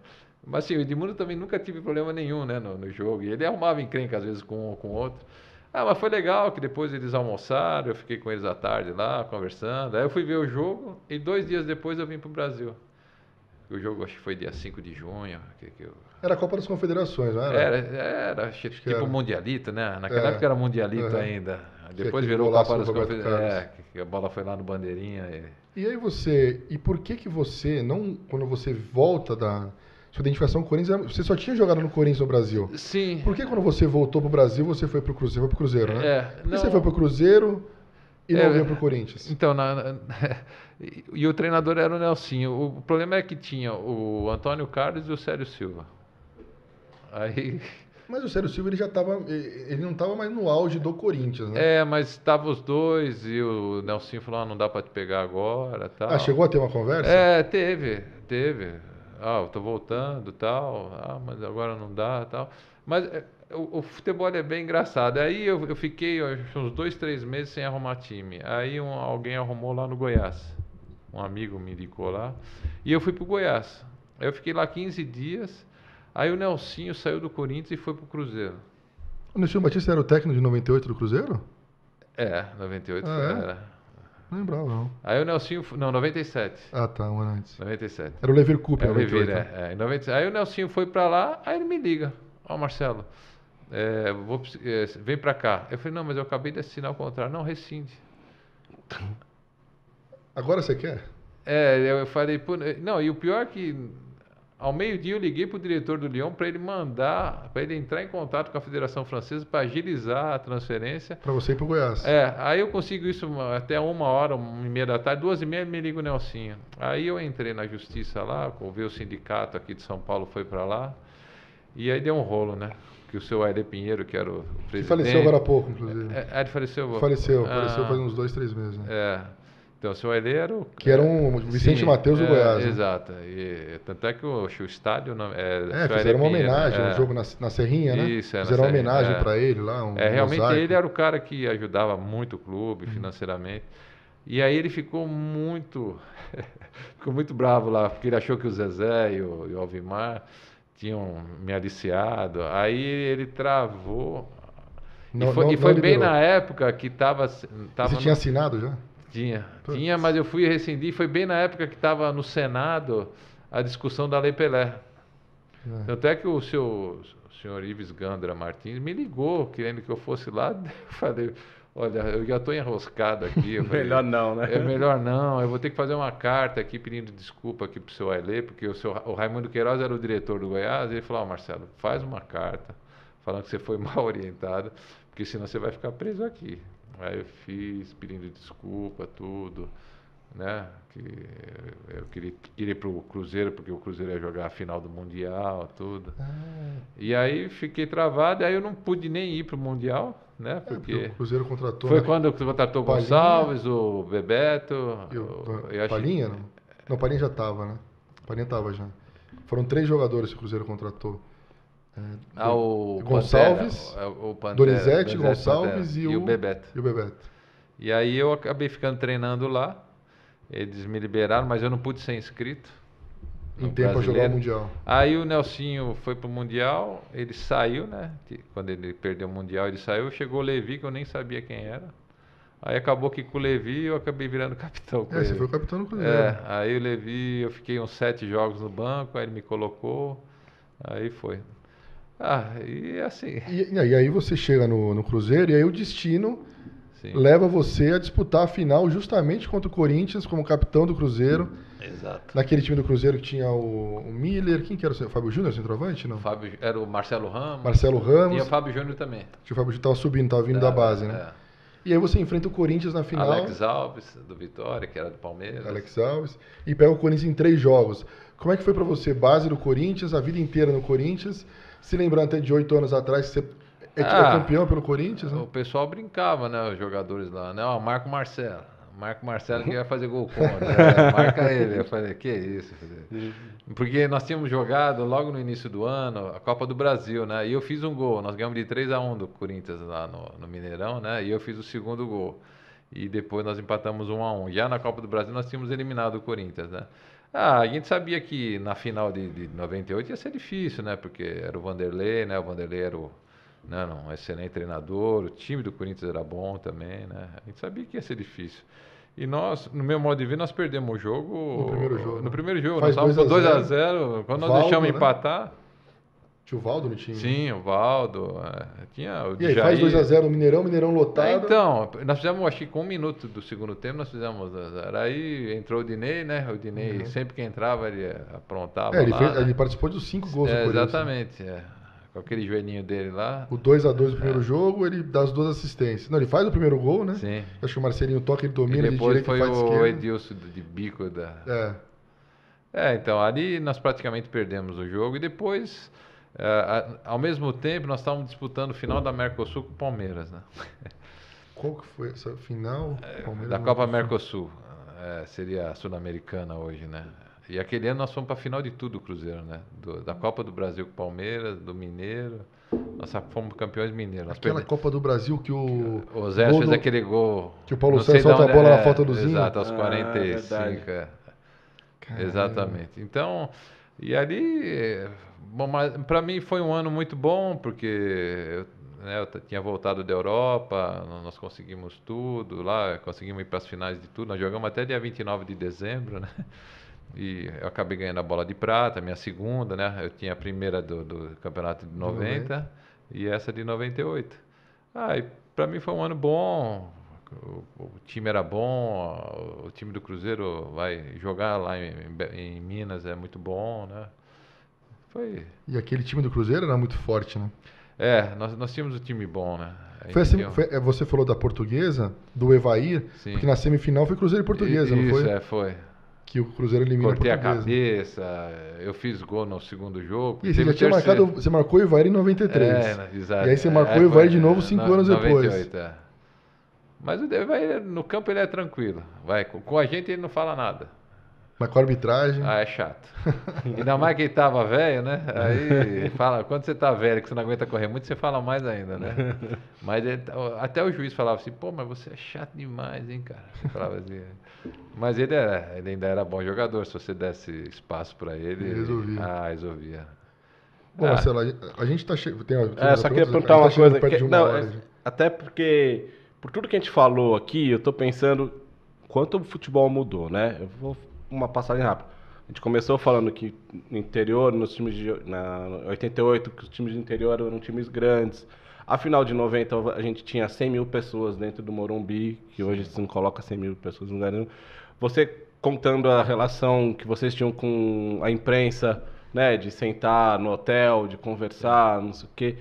Mas assim, o Edmundo também nunca tive problema nenhum né, no, no jogo. E ele arrumava encrenca às vezes com um com outro. Ah, mas foi legal que depois eles almoçaram, eu fiquei com eles à tarde lá, conversando. Aí eu fui ver o jogo e dois dias depois eu vim para o Brasil. O jogo acho que foi dia 5 de junho. Que, que eu... Era a Copa das Confederações, não era? Era, era acho, tipo era. mundialito, né? Naquela é. época era mundialito uhum. ainda. Depois que virou Copa das Confederações. É, que a bola foi lá no bandeirinha. E... e aí você, e por que que você, não quando você volta da sua identificação com o Corinthians, você só tinha jogado no Corinthians no Brasil. Sim. Por que quando você voltou pro Brasil, você foi pro Cruzeiro? Foi pro Cruzeiro, né? É. Por que não... você foi pro Cruzeiro e não é, veio pro Corinthians? Então, na, *laughs* e o treinador era o Nelsinho. O problema é que tinha o Antônio Carlos e o Sérgio Silva. Aí... *laughs* Mas o Sérgio Silva ele já tava, ele não estava mais no auge do Corinthians, né? É, mas estavam os dois e o Nelsinho falou, ah, não dá para te pegar agora, tá? Ah, chegou a ter uma conversa? É, teve, teve ah, eu tô voltando, tal, ah, mas agora não dá, tal. Mas eh, o, o futebol é bem engraçado. Aí eu, eu fiquei uns dois, três meses sem arrumar time. Aí um, alguém arrumou lá no Goiás. Um amigo me indicou lá. E eu fui pro Goiás. Aí eu fiquei lá 15 dias. Aí o Nelsinho saiu do Corinthians e foi pro Cruzeiro. O Nelsinho Batista era o técnico de 98 do Cruzeiro? É, 98 ah, é? era. Não lembrava, não. Aí o Nelsinho. Não, 97. Ah, tá, um ano antes. 97. Era o Lever Cooper, é, o Lever, né? é, é, 97. Aí o Nelsinho foi pra lá, aí ele me liga. Ó, oh, Marcelo, é, vou, é, vem pra cá. Eu falei, não, mas eu acabei de assinar o contrário, Não, rescinde. Agora você quer? É, eu falei, pô, não, e o pior é que ao meio-dia eu liguei para o diretor do Lyon para ele mandar, para ele entrar em contato com a Federação Francesa para agilizar a transferência. Para você e para o Goiás. É, aí eu consigo isso até uma hora, uma e meia da tarde, duas e meia me liga o Nelsinho. Aí eu entrei na justiça lá, convei o sindicato aqui de São Paulo, foi para lá. E aí deu um rolo, né? Que o seu Aide Pinheiro, que era o presidente... Que faleceu agora há pouco, inclusive. É, é ele faleceu... Faleceu, ah. faleceu ah, faz uns dois, três meses. Né? É. Então, o seu Ailê era o... Que era um é, Vicente Matheus do é, Goiás. Né? Exato. E, tanto é que o, o estádio... é, é fizeram uma homenagem, é, um jogo na, na Serrinha, né? Isso, é, Fizeram uma Serrinha, homenagem é. para ele lá, um É, realmente ele era o cara que ajudava muito o clube uhum. financeiramente. E aí ele ficou muito... *laughs* ficou muito bravo lá, porque ele achou que o Zezé e o, e o Alvimar tinham me aliciado. Aí ele travou... Não, e foi, não, e foi bem na época que estava... Você tinha assinado já? Tinha, Putz. tinha, mas eu fui e Foi bem na época que estava no Senado a discussão da Lei Pelé. É. Tanto é que o seu o senhor Ives Gandra Martins me ligou querendo que eu fosse lá. *laughs* Eu falei, olha, eu já estou enroscado aqui. *laughs* Falei, melhor não, né? É melhor não. Eu vou ter que fazer uma carta aqui pedindo desculpa aqui para o seu Ailê, porque o, seu, o Raimundo Queiroz era o diretor do Goiás. E ele falou, oh, Marcelo, faz uma carta falando que você foi *laughs* mal orientado, porque senão você vai ficar preso aqui. Aí eu fiz pedindo desculpa, tudo, né? Que eu queria, queria ir para o Cruzeiro, porque o Cruzeiro ia jogar a final do Mundial, tudo. Ah. E aí fiquei travado, aí eu não pude nem ir para o Mundial, né? É, porque, é, porque o Cruzeiro contratou. Foi né? quando contratou o Gonçalves, o Bebeto. E o, eu, Palinha, não? o Palinha já estava, né? Palinha estava já. Foram três jogadores que o Cruzeiro contratou. Ah, ah o Gonçalves, Pantera, é é o, Pantera, Donizete, Gonçalves e, o, e o Bebeto. E o Bebeto. E aí eu acabei ficando treinando lá. Eles me liberaram, mas eu não pude ser inscrito. Em tempo para jogar o Mundial. Aí o Nelsinho foi pro Mundial, ele saiu, né? Quando ele perdeu o Mundial, ele saiu. Chegou o Levi, que eu nem sabia quem era. Aí acabou que com o Levi eu acabei virando *laughs* capitão. Com é, ele. você foi o capitão no Cruzeiro. É, aí o Levi, eu fiquei uns sete jogos no banco, aí ele me colocou, aí foi. Ah, e assim. E, e aí você chega no, no, Cruzeiro e aí o destino Sim. leva você a disputar a final justamente contra o Corinthians como capitão do Cruzeiro. Exato. Naquele time do Cruzeiro que tinha o, o Miller, quem que era o Fábio Júnior, centroavante? Não? Fábio, era o Marcelo Ramos. Marcelo Ramos. e o Fábio Júnior também. Tinha o Fábio Júnior, estava subindo, estava vindo é, da base, né? é. né? E aí você enfrenta o Corinthians na final. Alex Alves, do Vitória, que era do Palmeiras. Alex Alves. E pega o Corinthians em três jogos. Como é que foi para você, base do Corinthians, a vida inteira no Corinthians? Se lembrando até de oito anos atrás, você é, tipo, é, ah, campeão pelo Corinthians, né? O pessoal brincava, né? Os jogadores lá, né? Ó, Marco Marcelo. Marco Marcelo que vai fazer gol contra. Né? *laughs* Marca ele. Eu falei, que isso? Porque nós tínhamos jogado logo no início do ano a Copa do Brasil, né? E eu fiz um gol. Nós ganhamos de 3 a 1 do Corinthians lá no, no Mineirão, né? E eu fiz o segundo gol. E depois nós empatamos 1 a 1 Já na Copa do Brasil nós tínhamos eliminado o Corinthians, né? Ah, a gente sabia que na final de, de 98 ia ser difícil, né? Porque era o Vanderlei, né? O Vanderlei era o, né? um excelente treinador, o time do Corinthians era bom também, né? A gente sabia que ia ser difícil. E nós, no meu modo de ver, nós perdemos o jogo. No primeiro jogo. No né? primeiro jogo, Faz nós estávamos 2x0. Quando Valdo, nós deixamos né? empatar. Tinha o Valdo no time? Né? Sim, o Valdo. É, tinha o e aí, faz 2x0 no Mineirão, Mineirão lotado. É, então, nós fizemos, acho que com um minuto do segundo tempo, nós fizemos 2x0. Aí entrou o Dinei, né? O Dinei, uhum. sempre que entrava, ele aprontava. É, ele, lá, fez, né? ele participou dos 5 gols é, do Exatamente, é. Com aquele joelhinho dele lá. O 2x2 do primeiro é. jogo, ele dá as duas assistências. Não, ele faz o primeiro gol, né? Sim. Acho que o Marcelinho toca, ele domina, e depois de depois foi o esquerda. Edilson de bico da. É. É, então ali nós praticamente perdemos o jogo e depois Uh, ao mesmo tempo, nós estávamos disputando o final da Mercosul com o Palmeiras, né? *laughs* Qual que foi essa final? É, Palmeiras da Copa Mercosul. É, seria a Sul-Americana hoje, né? E aquele ano nós fomos para a final de tudo, Cruzeiro, né? Do, da Copa do Brasil com o Palmeiras, do Mineiro. Nós fomos campeões mineiros. Aquela perdemos. Copa do Brasil que o. o Zé fez do... aquele gol. Que o Paulo Santos solta a bola é, na falta do Zinho. Exato, aos ah, 45. É. Exatamente. Então, e ali Bom, mas para mim foi um ano muito bom, porque eu, né, eu tinha voltado da Europa, nós conseguimos tudo lá, conseguimos ir para as finais de tudo. Nós jogamos até dia 29 de dezembro, *laughs* né? E eu acabei ganhando a bola de prata, minha segunda, né? Eu tinha a primeira do, do campeonato de 90 e essa de 98. Ah, e para mim foi um ano bom, o, o, time era bom, o time do Cruzeiro vai jogar lá em, em Minas é muito bom, né? foi. E aquele time do Cruzeiro era muito forte, né? É, nós, nós tínhamos um time bom, né? Foi assim, foi, é, você falou da portuguesa, do Evair, Sim. porque na semifinal foi Cruzeiro e Portuguesa, e, não foi? Isso, é, foi. Que o Cruzeiro eliminou Cortei a portuguesa. a cabeça, eu fiz gol no segundo jogo. E você já tinha marcado, você marcou o Evair em 93. É, né, exato. E aí você é, marcou é, o Evair de novo cinco no, anos 98, depois. É. Mas o Evair, no campo ele é tranquilo. Vai, com a gente ele não fala nada. Mas com a arbitragem. Ah, é chato. *laughs* Ainda mais que tava velho, né? Aí fala, quando você tá velho, que você não aguenta correr muito, você fala mais ainda, né? *laughs* Mas ele, é, até o juiz falava assim, pô, mas você é chato demais, hein, cara? Você falava assim. É. Mas ele, era, ele ainda era bom jogador, se você desse espaço para ele. Ele resolvia. Ah, resolvia. Bom, ah. Marcelo, a gente tá cheio. Tem, tem é, só queria perguntar uma tá coisa. Que, uma não, é, até porque, por tudo que a gente falou aqui, eu tô pensando quanto o futebol mudou, né? Eu vou uma passagem rápida. A gente começou falando que no interior, nos times de na 88, que os times de interior eram times grandes. A final de 90, a gente tinha 100 mil pessoas dentro do Morumbi, que hoje se não coloca 100 mil pessoas no lugar nenhum. Você contando a relação que vocês tinham com a imprensa, né, de sentar no hotel, de conversar, não sei o quê.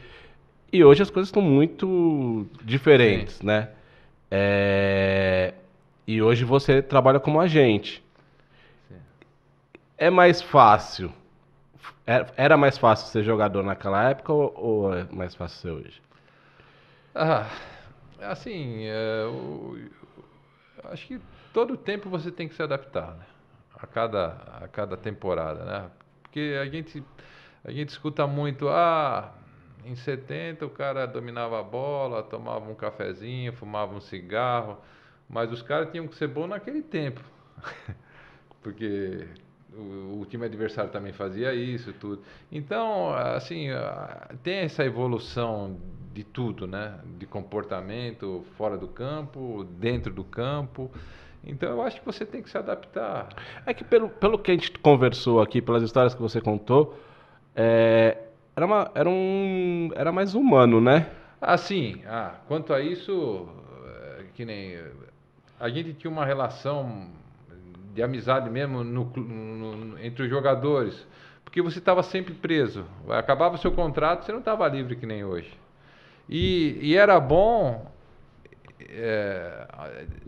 E hoje as coisas estão muito diferentes, Sim. né? É... E hoje você trabalha como agente é mais fácil. É, era mais fácil ser jogador naquela época ou, é mais fácil ser hoje? Ah, assim, eu, é, eu acho que todo tempo você tem que se adaptar, né? A cada, a cada temporada, né? Porque a gente, a gente escuta muito, ah, em 70 o cara dominava a bola, tomava um cafezinho, fumava um cigarro, mas os caras tinham que ser bons naquele tempo. *laughs* Porque o, time adversário também fazia isso tudo. Então, assim, tem essa evolução de tudo, né? De comportamento fora do campo, dentro do campo. Então, eu acho que você tem que se adaptar. É que pelo, pelo que a gente conversou aqui, pelas histórias que você contou, é, era, uma, era, um, era mais humano, né? Assim, ah, quanto a isso, é, que nem... A gente tinha uma relação de amizade mesmo no, no, entre os jogadores, porque você estava sempre preso. Acabava o seu contrato, você não estava livre que nem hoje. E, e era bom, é,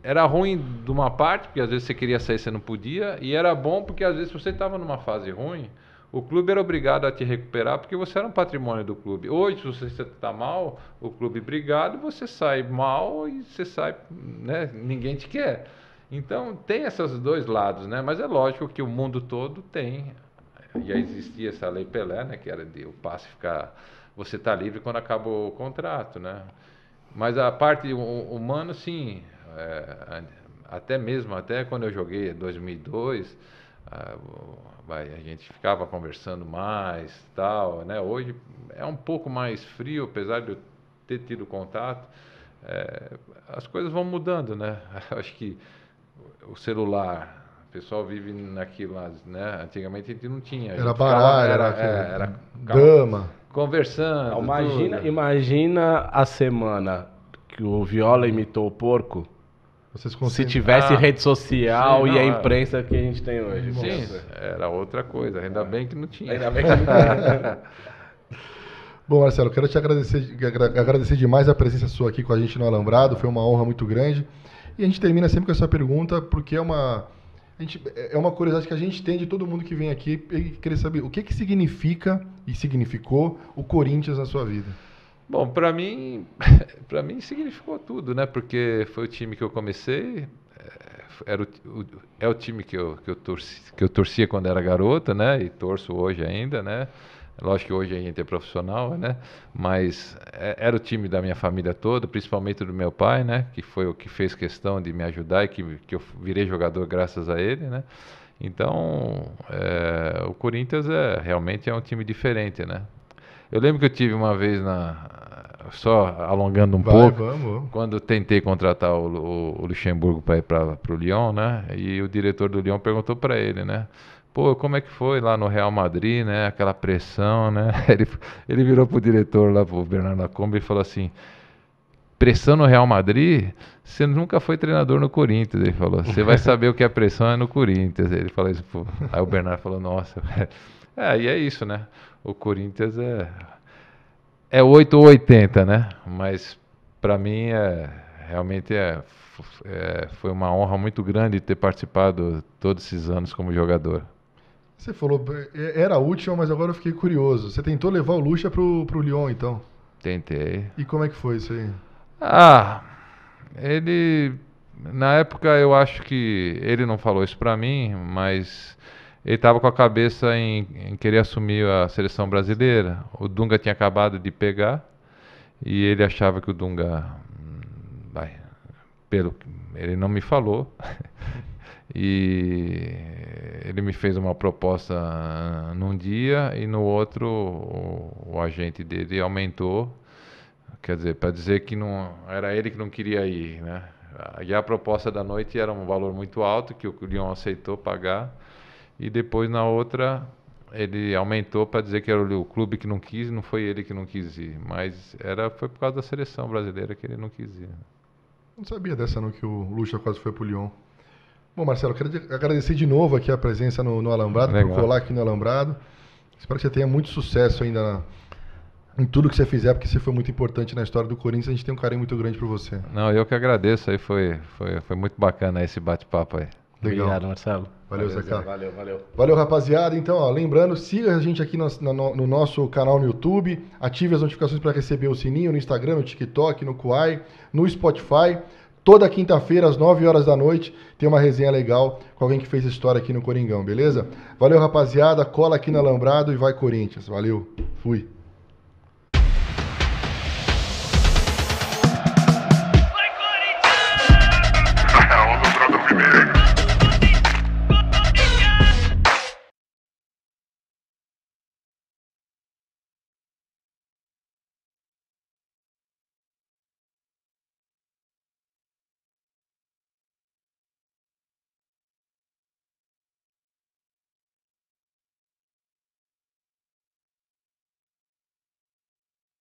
era ruim de uma parte, porque às vezes você queria sair, você não podia, e era bom porque às vezes você estava numa fase ruim, o clube era obrigado a te recuperar porque você era um patrimônio do clube. Hoje, se você está mal, o clube é obrigado, você sai mal e você sai, né? Ninguém te quer. Então tem esses dois lados, né? Mas é lógico que o mundo todo tem. Já existia essa lei Pelé, né? Que era de o passe ficar. Você está livre quando acaba o contrato, né? Mas a parte humana, sim. É, até mesmo, até quando eu joguei em 2002, a, gente ficava conversando mais, tal, né? Hoje é um pouco mais frio, apesar de eu ter tido contato. É, as coisas vão mudando, né? *laughs* Acho que o celular. O pessoal vive naquilo, né? Antigamente a gente não tinha. era baralho, ficava, era, era, aquele, é, era dama. Conversando. Imagina, tudo. imagina a semana que o Viola imitou o porco. Se tivesse ah, rede social sim, não, e a é. imprensa que a gente tem hoje. Sim, Nossa. era outra coisa. Ainda bem que não tinha. Ainda bem que não *laughs* Bom, Marcelo, quero te agradecer, agradecer demais a presença sua aqui com a gente no Alambrado. Foi uma honra muito grande. E a gente termina sempre com essa pergunta, porque é uma, gente, é, é uma curiosidade que a gente tem de todo mundo que vem aqui e querer saber o que, que significa e significou o Corinthians na sua vida. Bom, para mim, *laughs* para mim significou tudo, né? Porque foi o time que eu comecei, é, era o, o, é o time que eu, que, eu torci, que eu torcia quando era garoto, né? E torço hoje ainda, né? Lógico que hoje a gente é profissional, né? Mas é, era o time da minha família toda, principalmente do meu pai, né? Que foi o que fez questão de me ajudar e que, que eu virei jogador graças a ele, né? Então, é, o Corinthians é realmente é um time diferente, né? Eu lembro que eu tive uma vez na só alongando um Vai, pouco, vamos. quando tentei contratar o, o, o Luxemburgo para ir para o Lyon, né? E o diretor do Lyon perguntou para ele, né? pô, como é que foi lá no Real Madrid, né? Aquela pressão, né? *laughs* Ele, ele virou pro diretor lá, pro Bernardo Lacombe, e falou assim: pressão no Real Madrid? Você nunca foi treinador no Corinthians, ele falou. Você vai saber o que é pressão é no Corinthians. Ele falou isso, pô. Aí o Bernardo falou, nossa, é, e é isso, né? O Corinthians é. É 8 ou 80, né? Mas para mim é realmente é, é, foi uma honra muito grande ter participado todos esses anos como jogador. Você falou, é, era útil, mas agora eu fiquei curioso. Você tentou levar o Lucha pro, pro Lyon, então? Tentei. E como é que foi isso aí? Ah, ele. Na época eu acho que ele não falou isso pra mim, mas ele estava com a cabeça em, em, querer assumir a seleção brasileira. O Dunga tinha acabado de pegar e ele achava que o Dunga. Hum, vai, pelo, ele não me falou. *laughs* E ele me fez uma proposta num dia e no outro o, o agente dele aumentou. Quer dizer, para dizer que não era ele que não queria ir, né? E a proposta da noite era um valor muito alto que o Lyon aceitou pagar. E depois na outra ele aumentou para dizer que era o clube que não quis, não foi ele que não quis ir, mas era foi por causa da seleção brasileira que ele não quis ir. Né? Não sabia dessa não que o Lucha quase foi pro Lyon. Bom, Marcelo, quero agradecer de novo aqui a presença no, no Alambrado, Legal. por colar aqui no Alambrado. Espero que você tenha muito sucesso ainda na, em tudo que você fizer, porque você foi muito importante na história do Corinthians, a gente tem um carinho muito grande por você. Não, eu que agradeço aí, foi, foi, foi muito bacana esse bate-papo aí. Legal. Obrigado, Marcelo. Valeu, Zeca. Valeu, valeu. Valeu, rapaziada. Então, ó, lembrando, siga a gente aqui no, no, no nosso canal no YouTube, ative as notificações para receber o sininho no Instagram, no TikTok, no Kuai, no Spotify. Toda quinta-feira, às 9 horas da noite, tem uma resenha legal com alguém que fez história aqui no Coringão, beleza? Valeu, rapaziada. Cola aqui na Lambrado e vai Corinthians. Valeu. Fui.